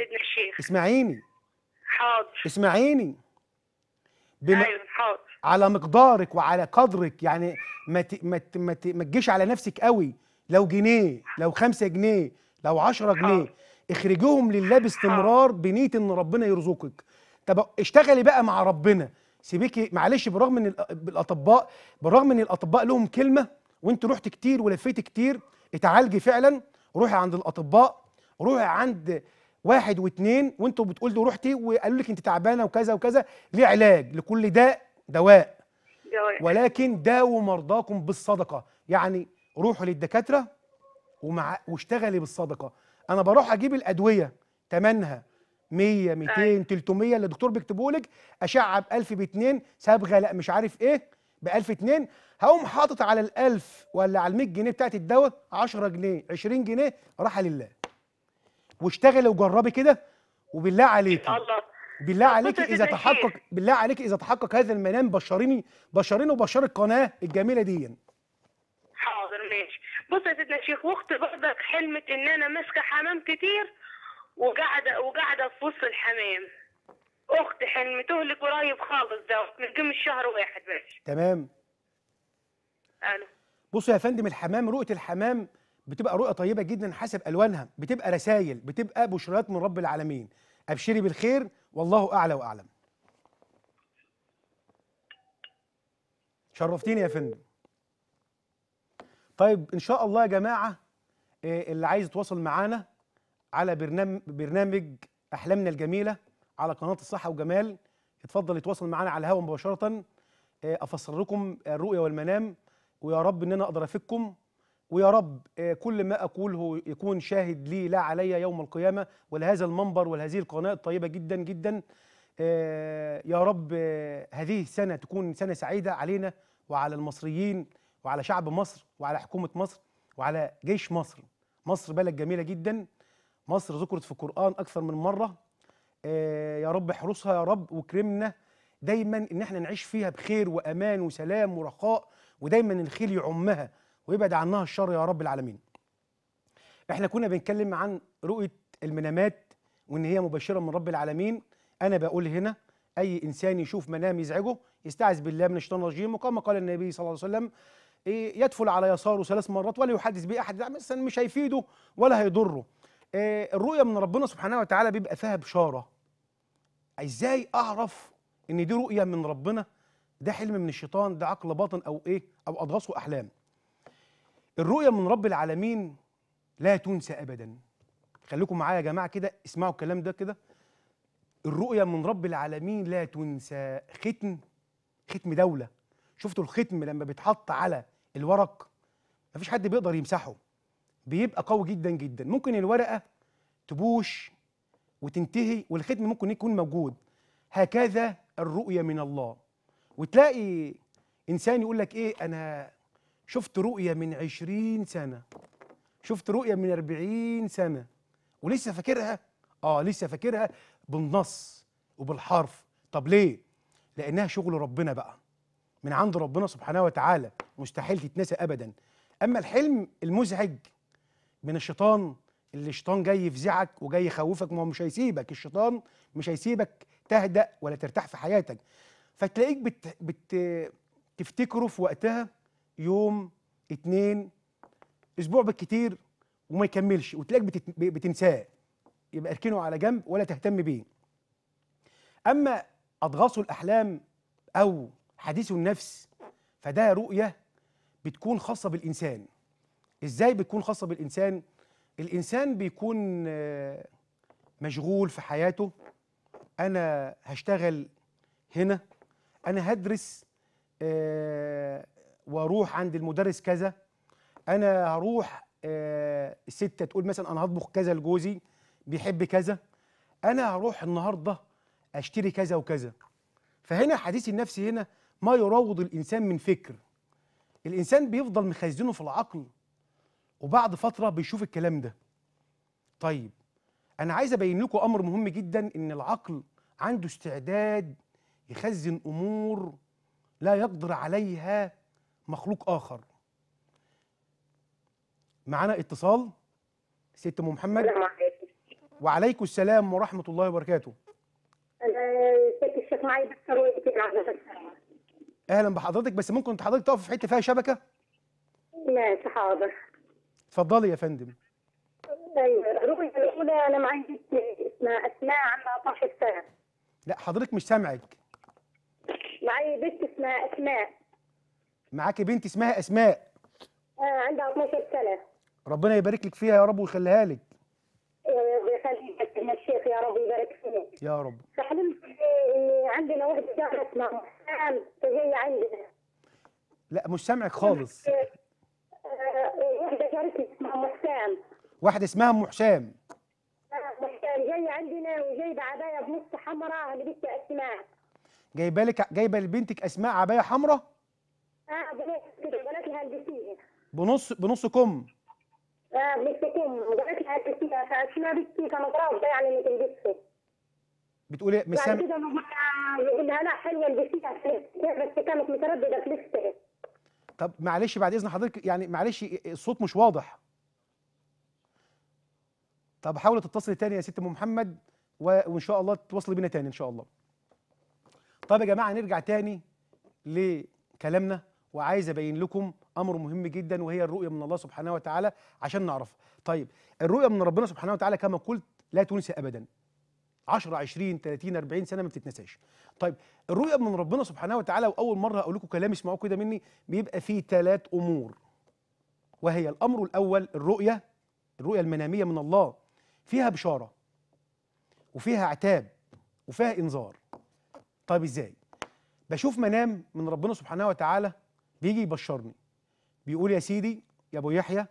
اسمعيني حاضر اسمعيني بم... ايوه حاضر على مقدارك وعلى قدرك يعني ما ت... ما ت... ما, ت... ما تجيش على نفسك قوي لو جنيه لو خمسة جنيه لو عشرة جنيه حاضر. اخرجيهم لله باستمرار اه. بنيه ان ربنا يرزقك طب اشتغلي بقى مع ربنا سيبيكي معلش بالرغم ان الاطباء بالرغم ان الاطباء لهم كلمه وانت رحت كتير ولفيت كتير اتعالجي فعلا روحي عند الاطباء روحي عند واحد واثنين وانتوا بتقولوا روحتي وقالوا لك انت تعبانه وكذا وكذا ليه علاج لكل داء دواء ولكن داووا مرضاكم بالصدقه يعني روحوا للدكاتره ومع واشتغلي بالصدقه انا بروح اجيب الادويه تمنها 100 200 300 اللي الدكتور بيكتبه لك اشعه ب 1000 ب 2 صبغه لا مش عارف ايه ب 1000 2 هقوم حاطط على ال 1000 ولا على ال 100 جنيه بتاعت الدواء 10 جنيه 20 جنيه راحه لله واشتغلي وجربي كده وبالله عليك الله بالله عليك اذا تحقق بالله عليك اذا تحقق هذا المنام بشريني بشريني وبشر القناه الجميله دي حاضر ماشي بص يا سيدنا الشيخ واختي برضك حلمت ان انا ماسكه حمام كتير وقاعده وقاعده في وسط الحمام اختي حلمته لك قريب خالص ده من كم الشهر واحد بس تمام الو بصوا يا فندم الحمام رؤيه الحمام بتبقى رؤيه طيبه جدا حسب الوانها بتبقى رسائل بتبقى بشريات من رب العالمين ابشري بالخير والله اعلى واعلم شرفتيني يا فندم طيب ان شاء الله يا جماعه آه، اللي عايز يتواصل معانا على برنامج برنامج احلامنا الجميله على قناه الصحه وجمال اتفضل يتواصل معانا على الهواء مباشره آه، افسر لكم الرؤيه والمنام ويا رب ان انا اقدر افيدكم ويا رب آه، كل ما اقوله يكون شاهد لي لا علي يوم القيامه ولهذا المنبر ولهذه القناه الطيبه جدا جدا يا رب هذه السنه تكون سنه سعيده علينا وعلى المصريين وعلى شعب مصر وعلى حكومة مصر وعلى جيش مصر مصر بلد جميلة جدا مصر ذكرت في القرآن أكثر من مرة آه، يا رب احرسها يا رب وكرمنا دايما إن احنا نعيش فيها بخير وأمان وسلام ورخاء ودايما الخير يعمها ويبعد عنها الشر يا رب العالمين احنا كنا بنتكلم عن رؤية المنامات وإن هي مبشرة من رب العالمين أنا بقول هنا أي إنسان يشوف منام يزعجه يستعذ بالله من الشيطان الرجيم وكما قال النبي صلى الله عليه وسلم إيه، يدفل على يساره ثلاث مرات ولا يحدث به احد مثلا مش هيفيده ولا هيضره إيه، الرؤيه من ربنا سبحانه وتعالى بيبقى فيها بشاره ازاي اعرف ان دي رؤيه من ربنا ده حلم من الشيطان ده عقل باطن او ايه او اضغاثه احلام الرؤيه من رب العالمين لا تنسى ابدا خليكم معايا يا جماعه كده اسمعوا الكلام ده كده الرؤيه من رب العالمين لا تنسى ختم ختم دوله شفتوا الختم لما بيتحط على الورق مفيش حد بيقدر يمسحه بيبقى قوي جدا جدا ممكن الورقه تبوش وتنتهي والختم ممكن يكون موجود هكذا الرؤيه من الله وتلاقي انسان يقول لك ايه انا شفت رؤيه من عشرين سنه شفت رؤيه من أربعين سنه ولسه فاكرها اه لسه فاكرها بالنص وبالحرف طب ليه لانها شغل ربنا بقى من عند ربنا سبحانه وتعالى مستحيل تتنسى ابدا اما الحلم المزعج من الشيطان اللي الشيطان جاي يفزعك وجاي يخوفك ما هو مش هيسيبك الشيطان مش هيسيبك تهدأ ولا ترتاح في حياتك فتلاقيك بت... بت... تفتكره في وقتها يوم اتنين اسبوع بالكتير وما يكملش وتلاقيك بت... بتنساه يبقى اركنه على جنب ولا تهتم بيه اما اضغاص الاحلام او حديث النفس فده رؤية بتكون خاصة بالإنسان إزاي بتكون خاصة بالإنسان؟ الإنسان بيكون آه، مشغول في حياته أنا هشتغل هنا أنا هدرس آه، واروح عند المدرس كذا انا هروح آه، الستة تقول مثلا انا هطبخ كذا لجوزي بيحب كذا انا هروح النهارده اشتري كذا وكذا فهنا حديث النفس هنا ما يروض الانسان من فكر الانسان بيفضل مخزنه في العقل وبعد فتره بيشوف الكلام ده طيب انا عايز ابين لكم امر مهم جدا ان العقل عنده استعداد يخزن امور لا يقدر عليها مخلوق اخر معانا اتصال ست ام محمد السلام عليكم وعليكم السلام ورحمه الله وبركاته الشيخ معايا دكتور اهلا بحضرتك بس ممكن حضرتك تقف في حته فيها شبكه ماشي حاضر اتفضلي يا فندم ايوه رؤية الاولى انا معايا اسمها اسماء عندها 12 سنه لا حضرتك مش سامعك معايا بنت اسمها اسماء معاكي بنت اسمها اسماء آه عندها 12 سنه ربنا يبارك لك فيها يا رب ويخليها لك يخليك يا الشيخ يا رب يبارك فيك يا رب فحلمت إيه، عندنا وحده جارة اسمها سام عندنا لا مش سامعك خالص واحدة آه، جارتي اسمها ام حسام واحدة اسمها ام حسام آه، محسام جاية عندنا وجايبة عباية بنص حمراء لبنتي اسماء جايبة لك جايبة لبنتك اسماء عباية حمراء اه بنات كده بنص بنص كم يعني بتقول ايه بتقولي مش يعني سامع كده لها لا حلوه البسيطه بس كانت متردده في لسه طب معلش بعد اذن حضرتك يعني معلش الصوت مش واضح طب حاولي تتصلي تاني يا ست ام محمد وان شاء الله تتواصلي بينا تاني ان شاء الله طب يا جماعه نرجع تاني لكلامنا وعايز ابين لكم امر مهم جدا وهي الرؤيه من الله سبحانه وتعالى عشان نعرفها طيب الرؤيه من ربنا سبحانه وتعالى كما قلت لا تنسى ابدا 10 20 30 40 سنه ما بتتنساش طيب الرؤيه من ربنا سبحانه وتعالى واول مره هقول لكم كلام اسمعوه كده مني بيبقى فيه ثلاث امور وهي الامر الاول الرؤيه الرؤيه المناميه من الله فيها بشاره وفيها عتاب وفيها انذار طيب ازاي بشوف منام من ربنا سبحانه وتعالى بيجي يبشرني بيقول يا سيدي يا ابو يحيى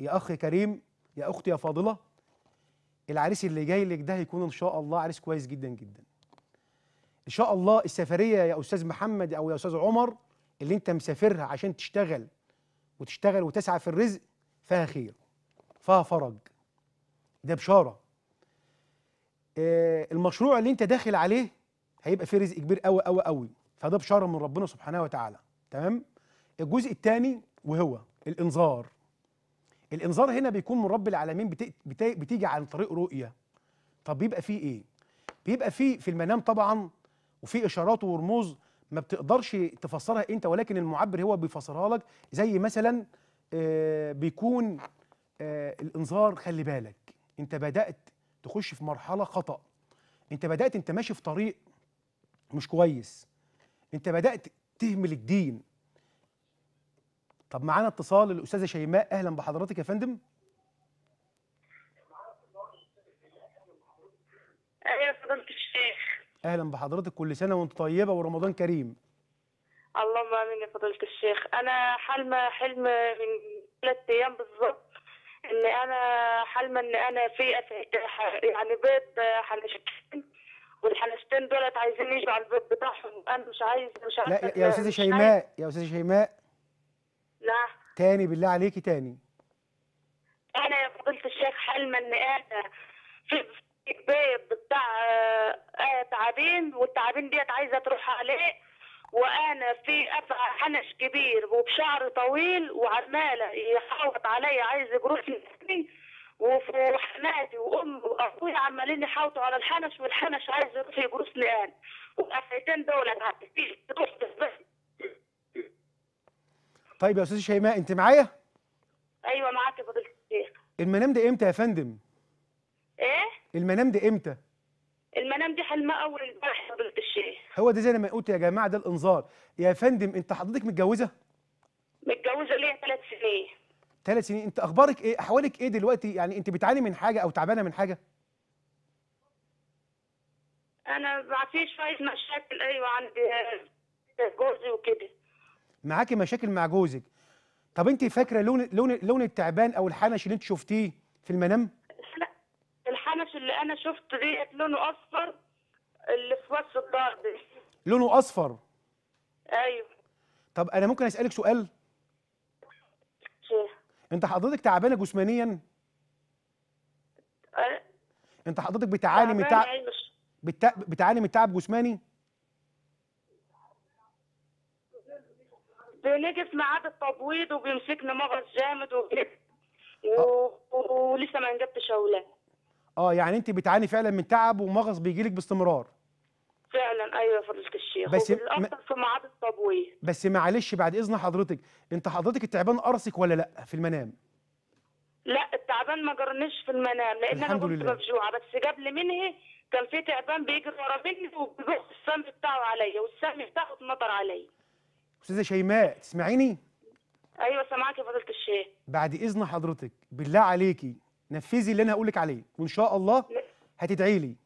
يا اخ كريم يا اختي يا فاضله العريس اللي جاي لك ده هيكون ان شاء الله عريس كويس جدا جدا ان شاء الله السفريه يا استاذ محمد او يا استاذ عمر اللي انت مسافرها عشان تشتغل وتشتغل وتسعى في الرزق فيها خير فيها فرج ده بشاره آه، المشروع اللي انت داخل عليه هيبقى فيه رزق كبير قوي قوي قوي فده بشاره من ربنا سبحانه وتعالى تمام الجزء الثاني وهو الانذار الانذار هنا بيكون من رب العالمين بتيجي عن طريق رؤيه طب بيبقى فيه ايه بيبقى فيه في المنام طبعا وفي اشارات ورموز ما بتقدرش تفسرها انت ولكن المعبر هو بيفسرها لك زي مثلا آه، بيكون آه، الانذار خلي بالك انت بدات تخش في مرحله خطا انت بدات انت ماشي في طريق مش كويس انت بدات تهمل الدين طب معانا اتصال الاستاذه شيماء اهلا بحضرتك يا فندم أهلا فضيله الشيخ اهلا بحضرتك كل سنه وانت طيبه ورمضان كريم اللهم امين يا فضيله الشيخ انا حلمه حلم من ثلاث ايام بالظبط ان انا حلمه ان انا في يعني بيت حنشتين والحنشتين دولت عايزين يجوا على البيت بتاعهم انا مش عايز مش عايز لا يا استاذه شيماء يا استاذه شيماء لا تاني بالله عليكي تاني انا يا فضيله الشيخ حلمى ان انا في بيت بتاع آه، تعابين والتعابين ديت عايزه تروح عليه وانا في افعى حنش كبير وبشعر طويل وعماله يحاوط عليا عايز وفي حماتي وامي واخويا عمالين يحاوطوا على الحنش والحنش عايز يروح يجروحني انا والقفلتين دول ما تروح تثبت طيب يا استاذ شيماء انت معايا ايوه معاك يا فضيله الشيخ المنام ده امتى يا فندم ايه المنام ده امتى المنام دي حلم اول امبارح فضيله الشيخ هو ده زي ما قلت يا جماعه ده الانذار يا فندم انت حضرتك متجوزه متجوزه ليا ثلاث سنين ثلاث سنين انت اخبارك ايه احوالك ايه دلوقتي يعني انت بتعاني من حاجه او تعبانه من حاجه انا ما فيش شويه مشاكل ايوه عندي آه، جوزي وكده معاكي مشاكل مع جوزك طب انت فاكره لون لون لون التعبان او الحنش اللي انت شفتيه في المنام لا الحنش اللي انا شفته ديت لونه اصفر اللي في وسط الضهر دي لونه اصفر ايوه طب انا ممكن اسالك سؤال انت حضرتك تعبانه جسمانيا أه؟ انت حضرتك بتعاني من تعب أيوه. بتعاني من تعب جسماني بنجلس ميعاد التبويض وبيمسكنا مغص جامد آه. ولسه ما انجبتش اولاد اه يعني انت بتعاني فعلا من تعب ومغص بيجيلك باستمرار فعلا ايوه يا فضيله الشيخ بس م... في ميعاد التبويض بس معلش بعد اذن حضرتك انت حضرتك التعبان قرصك ولا لا في المنام لا التعبان ما جرنيش في المنام لان انا كنت مفجوعه بس قبل منه إيه؟ كان في تعبان بيجري ورا مني وبيبص السم بتاعه عليا والسم بتاعه اتنطر عليا استاذه شيماء تسمعيني ايوه سمعتي يا الشيخ بعد اذن حضرتك بالله عليكي نفذي اللي انا هقول لك عليه وان شاء الله هتدعي لي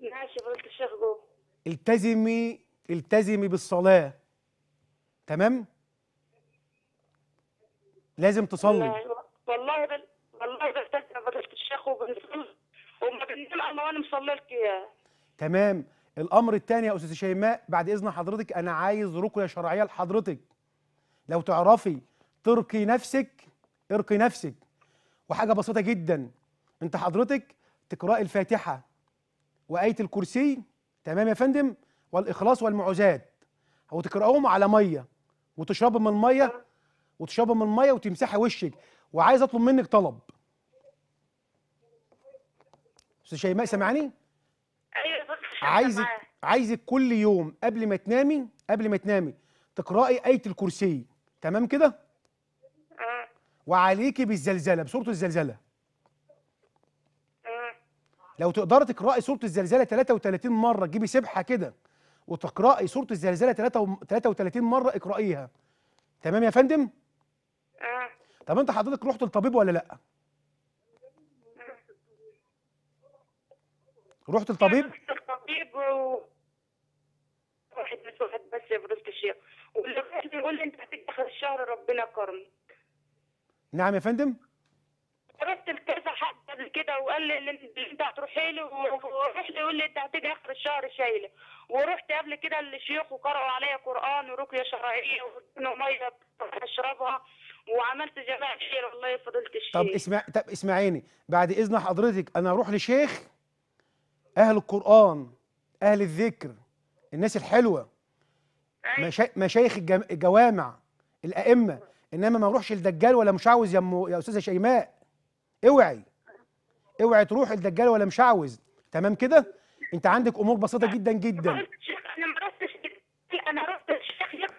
ماشي يا الشيخ جو التزمي التزمي بالصلاه تمام لازم تصلي والله بل... والله بلتزم فضلت الشيخ وبنصلي وما انا وانا مصلي لك اياه تمام الامر الثاني يا استاذ شيماء بعد اذن حضرتك انا عايز رقيه شرعيه لحضرتك لو تعرفي ترقي نفسك ارقي نفسك وحاجه بسيطه جدا انت حضرتك تقراي الفاتحه وايه الكرسي تمام يا فندم والاخلاص والمعوذات وتقراهم على ميه وتشربي من الميه وتشربي من الميه وتمسحي وشك وعايز اطلب منك طلب استاذ شيماء سامعني عايزك عايزك كل يوم قبل ما تنامي قبل ما تنامي تقراي ايه الكرسي تمام كده أه. وعليكي بالزلزله بسوره الزلزله أه. لو تقدري تقراي سوره الزلزله 33 مره تجيبي سبحه كده وتقراي سوره الزلزله 33 مره اقرايها تمام يا فندم أه. طب انت حضرتك رحت للطبيب ولا لا رحت للطبيب؟ رحت للطبيب و واحد مش واحد بس يا فضيلة الشيخ واللي بيقول لي انت هتتدخل الشهر ربنا كرمك نعم يا فندم؟ رحت لكذا حد قبل كده وقال لي اللي انت هتروحي له وروح له يقول لي انت هتيجي اخر الشهر شايله ورحت قبل كده للشيوخ وقرأوا عليا قرآن ورقية شرعية ومية أيوة، اشربها وعملت جماعة خير والله فضلت الشيخ طب اسمع طب اسمعيني بعد اذن حضرتك انا اروح لشيخ اهل القران اهل الذكر الناس الحلوه أيوة. مشايخ الجوامع الائمه انما ما اروحش لدجال ولا مشعوذ يا ام يا استاذه شيماء اوعي اوعي تروح لدجال ولا مشعوذ تمام كده انت عندك امور بسيطه جدا جدا انا ما رحتش انا رحت الشيخ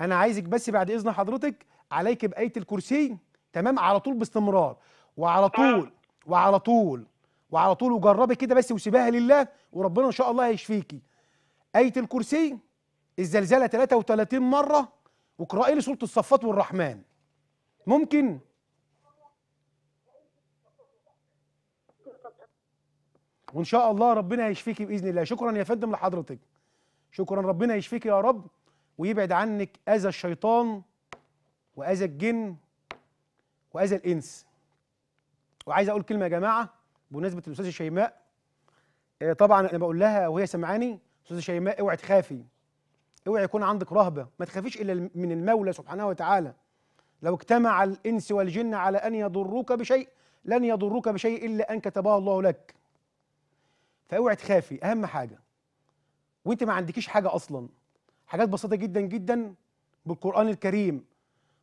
انا عايزك بس بعد اذن حضرتك عليك بايه الكرسي تمام على طول باستمرار وعلى آه. طول وعلى طول وعلى طول وجربي كده بس وسيبها لله وربنا ان شاء الله هيشفيكي آية الكرسي الزلزله 33 مرة واقرأي لي سورة الصفات والرحمن ممكن وان شاء الله ربنا هيشفيكي باذن الله شكرا يا فندم لحضرتك شكرا ربنا يشفيكي يا رب ويبعد عنك اذى الشيطان واذى الجن واذى الانس وعايز اقول كلمه يا جماعه بمناسبه الاستاذه شيماء آه، طبعا انا بقول لها وهي سمعاني استاذه شيماء اوعي تخافي اوعي يكون عندك رهبه ما تخافيش الا من المولى سبحانه وتعالى لو اجتمع الانس والجن على ان يضروك بشيء لن يضروك بشيء الا ان كتبه الله لك فاوعي تخافي اهم حاجه وانت ما عندكيش حاجه اصلا حاجات بسيطه جدا جدا بالقران الكريم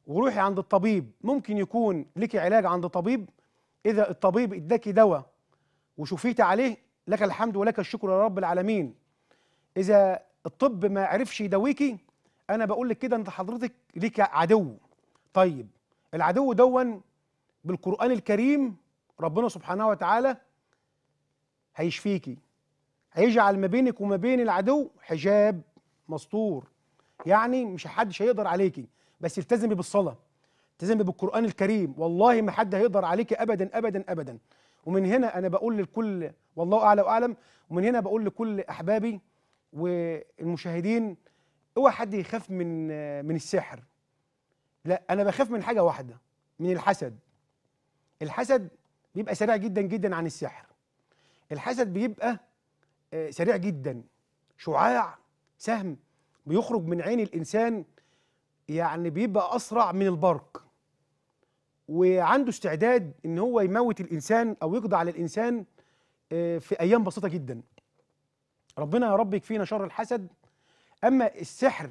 وروحي عند الطبيب ممكن يكون لك علاج عند طبيب اذا الطبيب اداكي دواء وشفيت عليه لك الحمد ولك الشكر يا رب العالمين إذا الطب ما عرفش يدويكي أنا بقول لك كده أنت حضرتك ليك عدو طيب العدو دون بالقرآن الكريم ربنا سبحانه وتعالى هيشفيكي هيجعل ما بينك وما بين العدو حجاب مستور يعني مش حدش هيقدر عليكي بس التزمي بالصلاة التزمي بالقرآن الكريم والله ما حد هيقدر عليكي أبدا أبدا أبدا ومن هنا انا بقول لكل والله اعلى واعلم ومن هنا بقول لكل احبابي والمشاهدين اوعى حد يخاف من من السحر لا انا بخاف من حاجه واحده من الحسد الحسد بيبقى سريع جدا جدا عن السحر الحسد بيبقى آه، سريع جدا شعاع سهم بيخرج من عين الانسان يعني بيبقى اسرع من البرق وعنده استعداد ان هو يموت الانسان او يقضي على الانسان آه، في ايام بسيطه جدا ربنا يا رب يكفينا شر الحسد اما السحر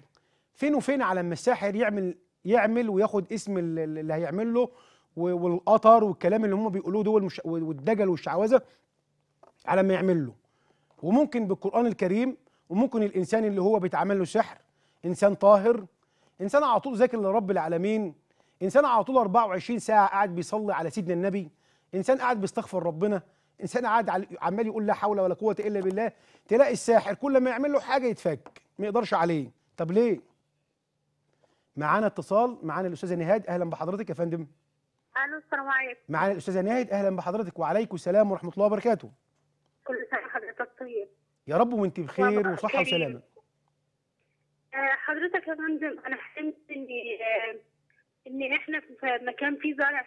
فين وفين على ما الساحر يعمل يعمل وياخد اسم اللي هيعمل له والقطر والكلام اللي هم بيقولوه دول والدجل والشعوذه على ما يعمل له وممكن بالقران الكريم وممكن الانسان اللي هو بيتعمل له سحر انسان طاهر انسان على طول ذاكر لرب العالمين انسان على طول 24 ساعه قاعد بيصلي على سيدنا النبي انسان قاعد بيستغفر ربنا انسان قاعد عمال يقول لا حول ولا قوه الا بالله تلاقي الساحر كل ما يعمل له حاجه يتفك ما يقدرش عليه طب ليه معانا اتصال معانا الاستاذه نهاد اهلا بحضرتك يا فندم الو السلام عليكم معانا الاستاذه نهاد اهلا بحضرتك وعليكم السلام ورحمه الله وبركاته كل سنه حضرتك طيب يا رب وانت بخير وصحه وسلامه آه، حضرتك يا فندم انا حسيت اني آه، ان احنا في مكان فيه زرع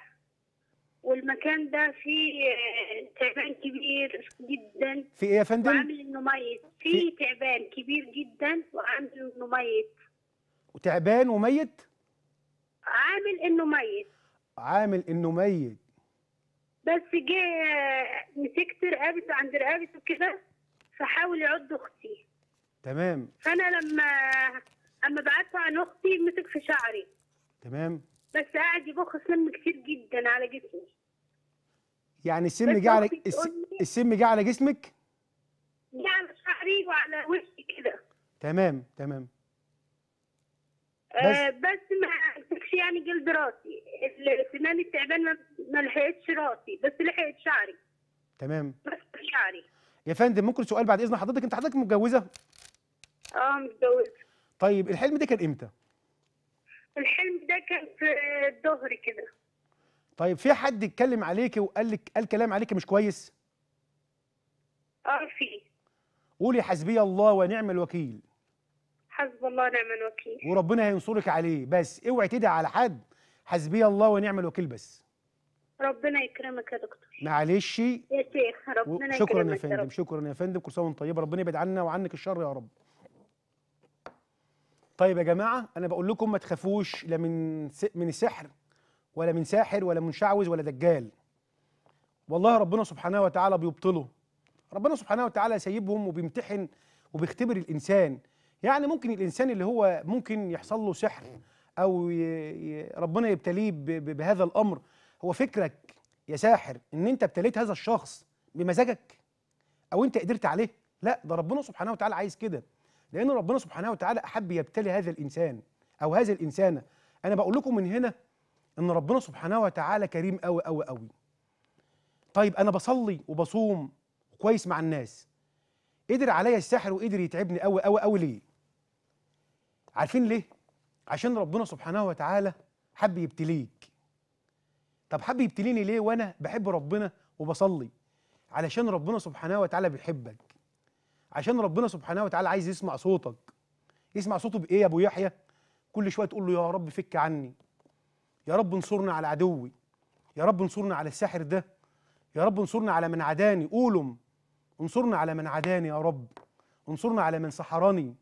والمكان ده فيه آه، تعبان كبير جدا في ايه يا فندم؟ وعامل انه ميت في, تعبان كبير جدا وعامل انه ميت وتعبان وميت؟ عامل انه ميت عامل انه ميت بس جه آه، مسكت رقبته عند رقبته كده فحاول يعض اختي تمام فانا لما اما آه، بعته عن اختي مسك في شعري تمام بس قاعد يبخ سم كتير جدا على جسمي يعني السم جه على السم جه على جسمك؟ جه على شعري وعلى وشي كده تمام تمام بس, آه بس ما عرفتش يعني جلد راسي السنان التعبان ما لحقتش راسي بس لحقت شعري تمام بس شعري يا فندم ممكن سؤال بعد اذن حضرتك انت حضرتك متجوزه؟ اه متجوزه طيب الحلم ده كان امتى؟ الحلم ده كان في الظهر كده طيب في حد اتكلم عليكي وقال لك قال كلام عليكي مش كويس؟ اه في قولي حسبي الله ونعم الوكيل حسب الله ونعم الوكيل وربنا هينصرك عليه بس اوعي تدعي على حد حسبي الله ونعم الوكيل بس ربنا يكرمك يا دكتور معلش يا شيخ ربنا يكرمك شكرا يا فندم شكرا يا فندم كل سنه وانت طيبه ربنا يبعد عنا وعنك الشر يا رب طيب يا جماعه انا بقول لكم ما تخافوش لا من من السحر ولا من ساحر ولا من شعوذ ولا دجال والله ربنا سبحانه وتعالى بيبطله ربنا سبحانه وتعالى سايبهم وبيمتحن وبيختبر الانسان يعني ممكن الانسان اللي هو ممكن يحصل له سحر او ربنا يبتليه بهذا الامر هو فكرك يا ساحر ان انت ابتليت هذا الشخص بمزاجك او انت قدرت عليه لا ده ربنا سبحانه وتعالى عايز كده لأن ربنا سبحانه وتعالى أحب يبتلي هذا الإنسان أو هذه الإنسانة أنا بقول لكم من هنا إن ربنا سبحانه وتعالى كريم أوي أوي أوي طيب أنا بصلي وبصوم كويس مع الناس قدر عليا السحر وقدر يتعبني أوي أوي أوي ليه عارفين ليه عشان ربنا سبحانه وتعالى حب يبتليك طب حب يبتليني ليه وانا بحب ربنا وبصلي علشان ربنا سبحانه وتعالى بيحبك عشان ربنا سبحانه وتعالى عايز يسمع صوتك يسمع صوته بايه يا ابو يحيى كل شويه تقول له يا رب فك عني يا رب انصرنا على عدوي يا رب انصرنا على الساحر ده يا رب انصرنا على من عداني قولم انصرنا على من عداني يا رب انصرنا على من سحرني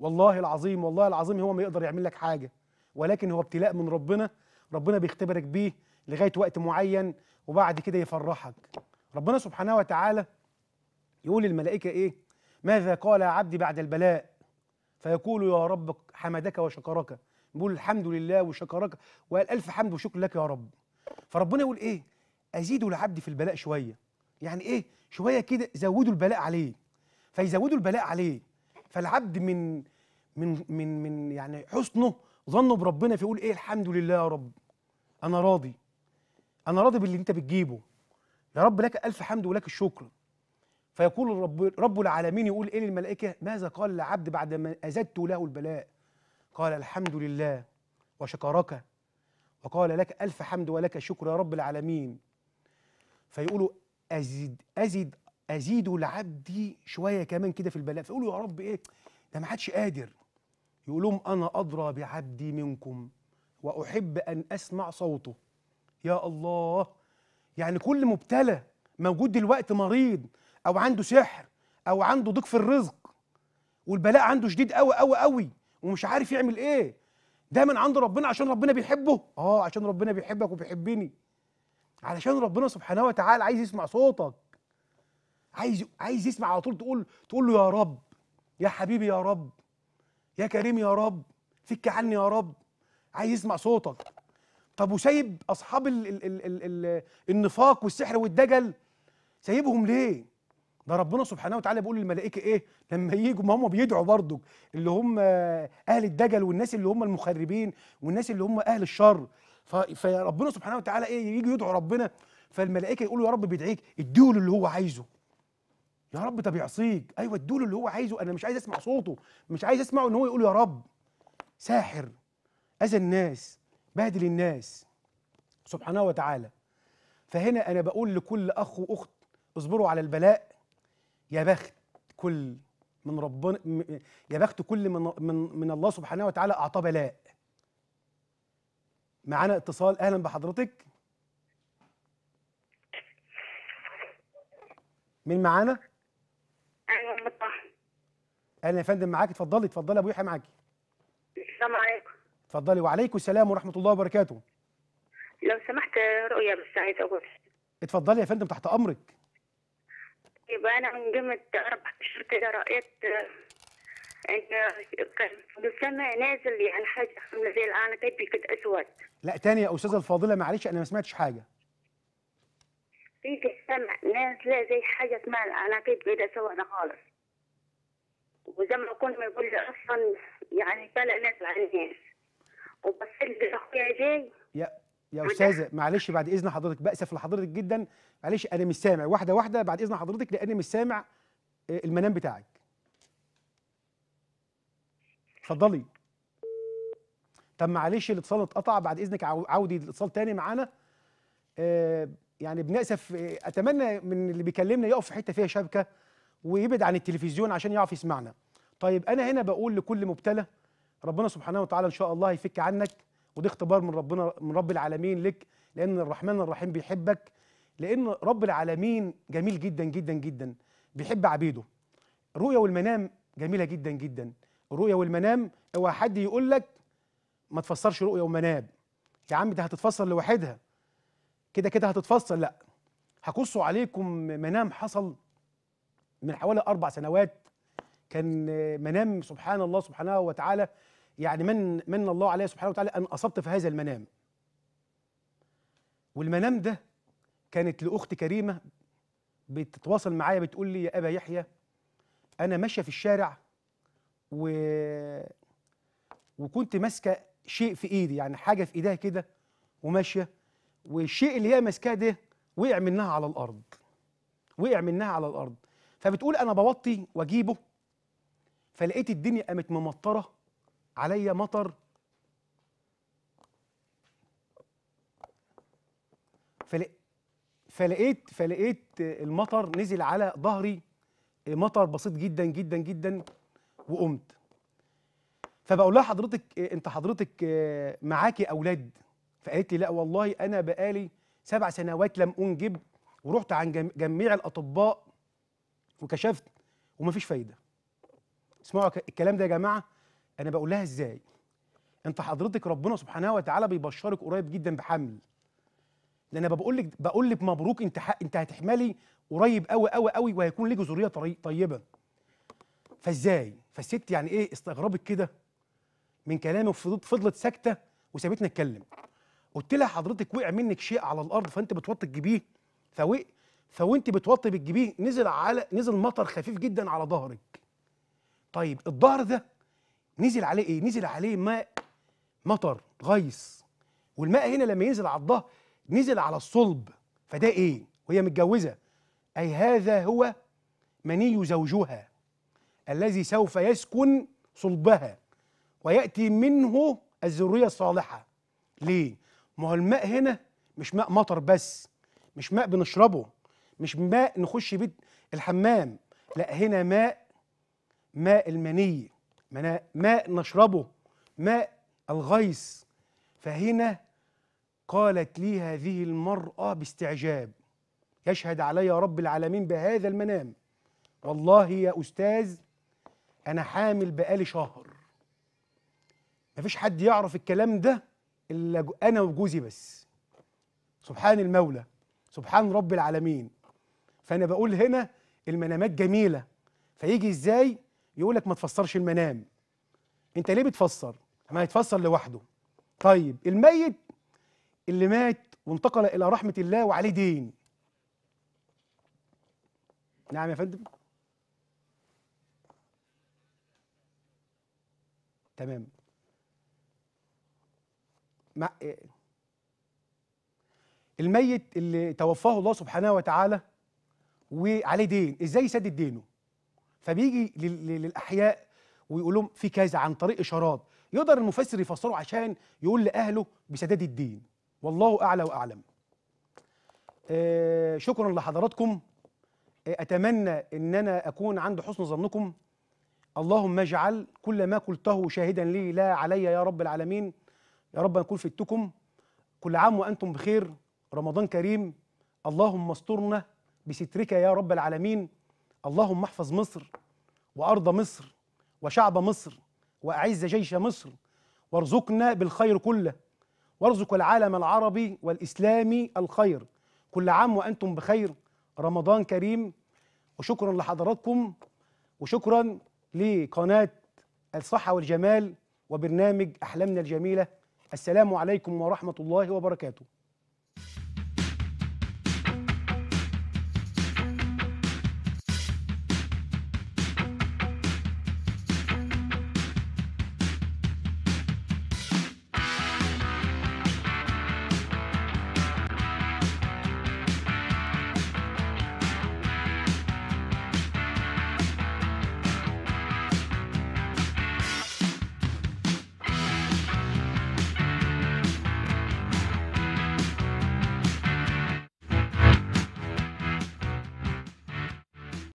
والله العظيم والله العظيم هو ما يقدر يعمل لك حاجه ولكن هو ابتلاء من ربنا ربنا بيختبرك بيه لغايه وقت معين وبعد كده يفرحك ربنا سبحانه وتعالى يقول للملائكه ايه ماذا قال عبدي بعد البلاء فيقول يا رب حمدك وشكرك بيقول الحمد لله وشكرك وقال ألف حمد وشكر لك يا رب فربنا يقول إيه أزيد لعبدي في البلاء شوية يعني إيه شوية كده زودوا البلاء عليه فيزودوا البلاء عليه فالعبد من من من من يعني حسنه ظنه بربنا فيقول ايه الحمد لله يا رب انا راضي انا راضي باللي انت بتجيبه يا رب لك الف حمد ولك الشكر فيقول الرب رب العالمين يقول إيه للملائكة ماذا قال العبد ما أزدت له البلاء قال الحمد لله وشكرك وقال لك ألف حمد ولك شكر يا رب العالمين فيقولوا أزيد أزيد ازيد لعبدي شوية كمان كده في البلاء فيقولوا يا رب إيه ده ما حدش قادر يقول لهم أنا أدرى بعبدي منكم وأحب أن أسمع صوته يا الله يعني كل مبتلى موجود دلوقتي مريض او عنده سحر او عنده ضيق في الرزق والبلاء عنده شديد قوي قوي قوي ومش عارف يعمل ايه ده من عند ربنا عشان ربنا بيحبه اه عشان ربنا بيحبك وبيحبني علشان ربنا سبحانه وتعالى عايز يسمع صوتك عايز عايز يسمع على طول تقول تقول له يا رب يا حبيبي يا رب يا كريم يا رب فك عني يا رب عايز يسمع صوتك طب وسايب اصحاب الـ الـ ال ال ال النفاق والسحر والدجل سايبهم ليه ده ربنا سبحانه وتعالى بيقول للملائكه ايه لما يجوا ما هم بيدعوا برضك اللي هم اهل الدجل والناس اللي هم المخربين والناس اللي هم اهل الشر فربنا سبحانه وتعالى ايه يجوا يدعوا ربنا فالملائكه يقولوا يا رب بيدعيك اديه اللي هو عايزه يا رب طب يعصيك ايوه اديله اللي هو عايزه انا مش عايز اسمع صوته مش عايز اسمعه ان هو يقول يا رب ساحر اذى الناس بهدل الناس سبحانه وتعالى فهنا انا بقول لكل اخ واخت اصبروا على البلاء يا بخت كل من ربنا يا بخت كل من من, من الله سبحانه وتعالى اعطاه بلاء معانا اتصال اهلا بحضرتك مين معانا اهلا يا فندم معاك اتفضلي اتفضلي ابو يحيى معاكي السلام عليكم اتفضلي وعليكم السلام ورحمه الله وبركاته لو سمحت رؤيا بس عايز اقول اتفضلي يا فندم تحت امرك يبقى أنا من قمت أربع أشهر كده رأيت إن كان نازل يعني حاجة زي الان كيف كده أسود لا تاني يا أستاذة الفاضلة معلش أنا ما سمعتش حاجة في السماء نازلة زي حاجة اسمها الان كيف كده اسود خالص وزي ما كل ما يقول لي أصلا يعني بلا نازل عن الناس وبصيت لأخويا جاي يا استاذه معلش بعد اذن حضرتك باسف لحضرتك جدا معلش انا مش سامع واحده واحده بعد اذن حضرتك لان مش سامع آه، المنام بتاعك اتفضلي طب معلش الاتصال اتقطع بعد اذنك عودي الاتصال تاني معانا آه، يعني بنأسف آه، اتمنى من اللي بيكلمنا يقف في حته فيها شبكه ويبعد عن التلفزيون عشان يعرف يسمعنا طيب انا هنا بقول لكل مبتلى ربنا سبحانه وتعالى ان شاء الله يفك عنك ودي اختبار من ربنا من رب العالمين لك لان الرحمن الرحيم بيحبك لان رب العالمين جميل جدا جدا جدا بيحب عبيده الرؤيا والمنام جميله جدا جدا الرؤيا والمنام اوعى حد يقول لك ما تفسرش رؤيا ومنام يا عم ده هتتفسر لوحدها كده كده هتتفسر لا هقص عليكم منام حصل من حوالي اربع سنوات كان منام سبحان الله سبحانه وتعالى يعني من من الله عليه سبحانه وتعالى ان اصبت في هذا المنام والمنام ده كانت لاخت كريمه بتتواصل معايا بتقول لي يا ابا يحيى انا ماشيه في الشارع و وكنت ماسكه شيء في ايدي يعني حاجه في ايديها كده وماشيه والشيء اللي هي ماسكاه ده وقع منها على الارض وقع منها على الارض فبتقول انا بوطي واجيبه فلقيت الدنيا قامت ممطره علي مطر فلقيت فلقيت المطر نزل على ظهري مطر بسيط جدا جدا جدا وقمت فبقول لها حضرتك انت حضرتك معاكي اولاد فقالت لي لا والله انا بقالي سبع سنوات لم انجب ورحت عن جميع الاطباء وكشفت ومفيش فايده اسمعوا الكلام ده يا جماعه انا بقول لها ازاي انت حضرتك ربنا سبحانه وتعالى بيبشرك قريب جدا بحمل لان انا بقول لك بقول لك مبروك انت حق انت هتحملي قريب قوي قوي قوي وهيكون ليك ذريه طيبه فازاي فالست يعني ايه استغربت كده من كلامي وفضلت ساكته وسابتني اتكلم قلت لها حضرتك وقع منك شيء على الارض فانت بتوطي تجيبيه فوق فوانت بتوطي بتجيبيه نزل على نزل مطر خفيف جدا على ظهرك طيب الظهر ده نزل عليه ايه نزل عليه ماء مطر غيص والماء هنا لما ينزل على الظهر نزل على الصلب فده ايه وهي متجوزه اي هذا هو مني زوجها الذي سوف يسكن صلبها وياتي منه الذريه الصالحه ليه ما هو الماء هنا مش ماء مطر بس مش ماء بنشربه مش ماء نخش بيت الحمام لا هنا ماء ماء المني ماء نشربه ماء الغيث فهنا قالت لي هذه المرأة باستعجاب يشهد علي رب العالمين بهذا المنام والله يا أستاذ أنا حامل بقالي شهر مفيش حد يعرف الكلام ده إلا أنا وجوزي بس سبحان المولى سبحان رب العالمين فأنا بقول هنا المنامات جميلة فيجي إزاي يقول لك ما تفسرش المنام انت ليه بتفسر ما هيتفسر لوحده طيب الميت اللي مات وانتقل الى رحمه الله وعليه دين نعم يا فندم تمام مع الميت اللي توفاه الله سبحانه وتعالى وعليه دين ازاي يسدد دينه فبيجي للاحياء ويقول لهم في كذا عن طريق اشارات يقدر المفسر يفسره عشان يقول لاهله بسداد الدين والله اعلى واعلم آه شكرا لحضراتكم آه اتمنى ان انا اكون عند حسن ظنكم اللهم اجعل كل ما قلته شاهدا لي لا علي يا رب العالمين يا رب نكون فتكم كل عام وانتم بخير رمضان كريم اللهم استرنا بسترك يا رب العالمين اللهم احفظ مصر وأرض مصر وشعب مصر وأعز جيش مصر وارزقنا بالخير كله وارزق العالم العربي والإسلامي الخير كل عام وأنتم بخير رمضان كريم وشكرا لحضراتكم وشكرا لقناة الصحة والجمال وبرنامج أحلامنا الجميلة السلام عليكم ورحمة الله وبركاته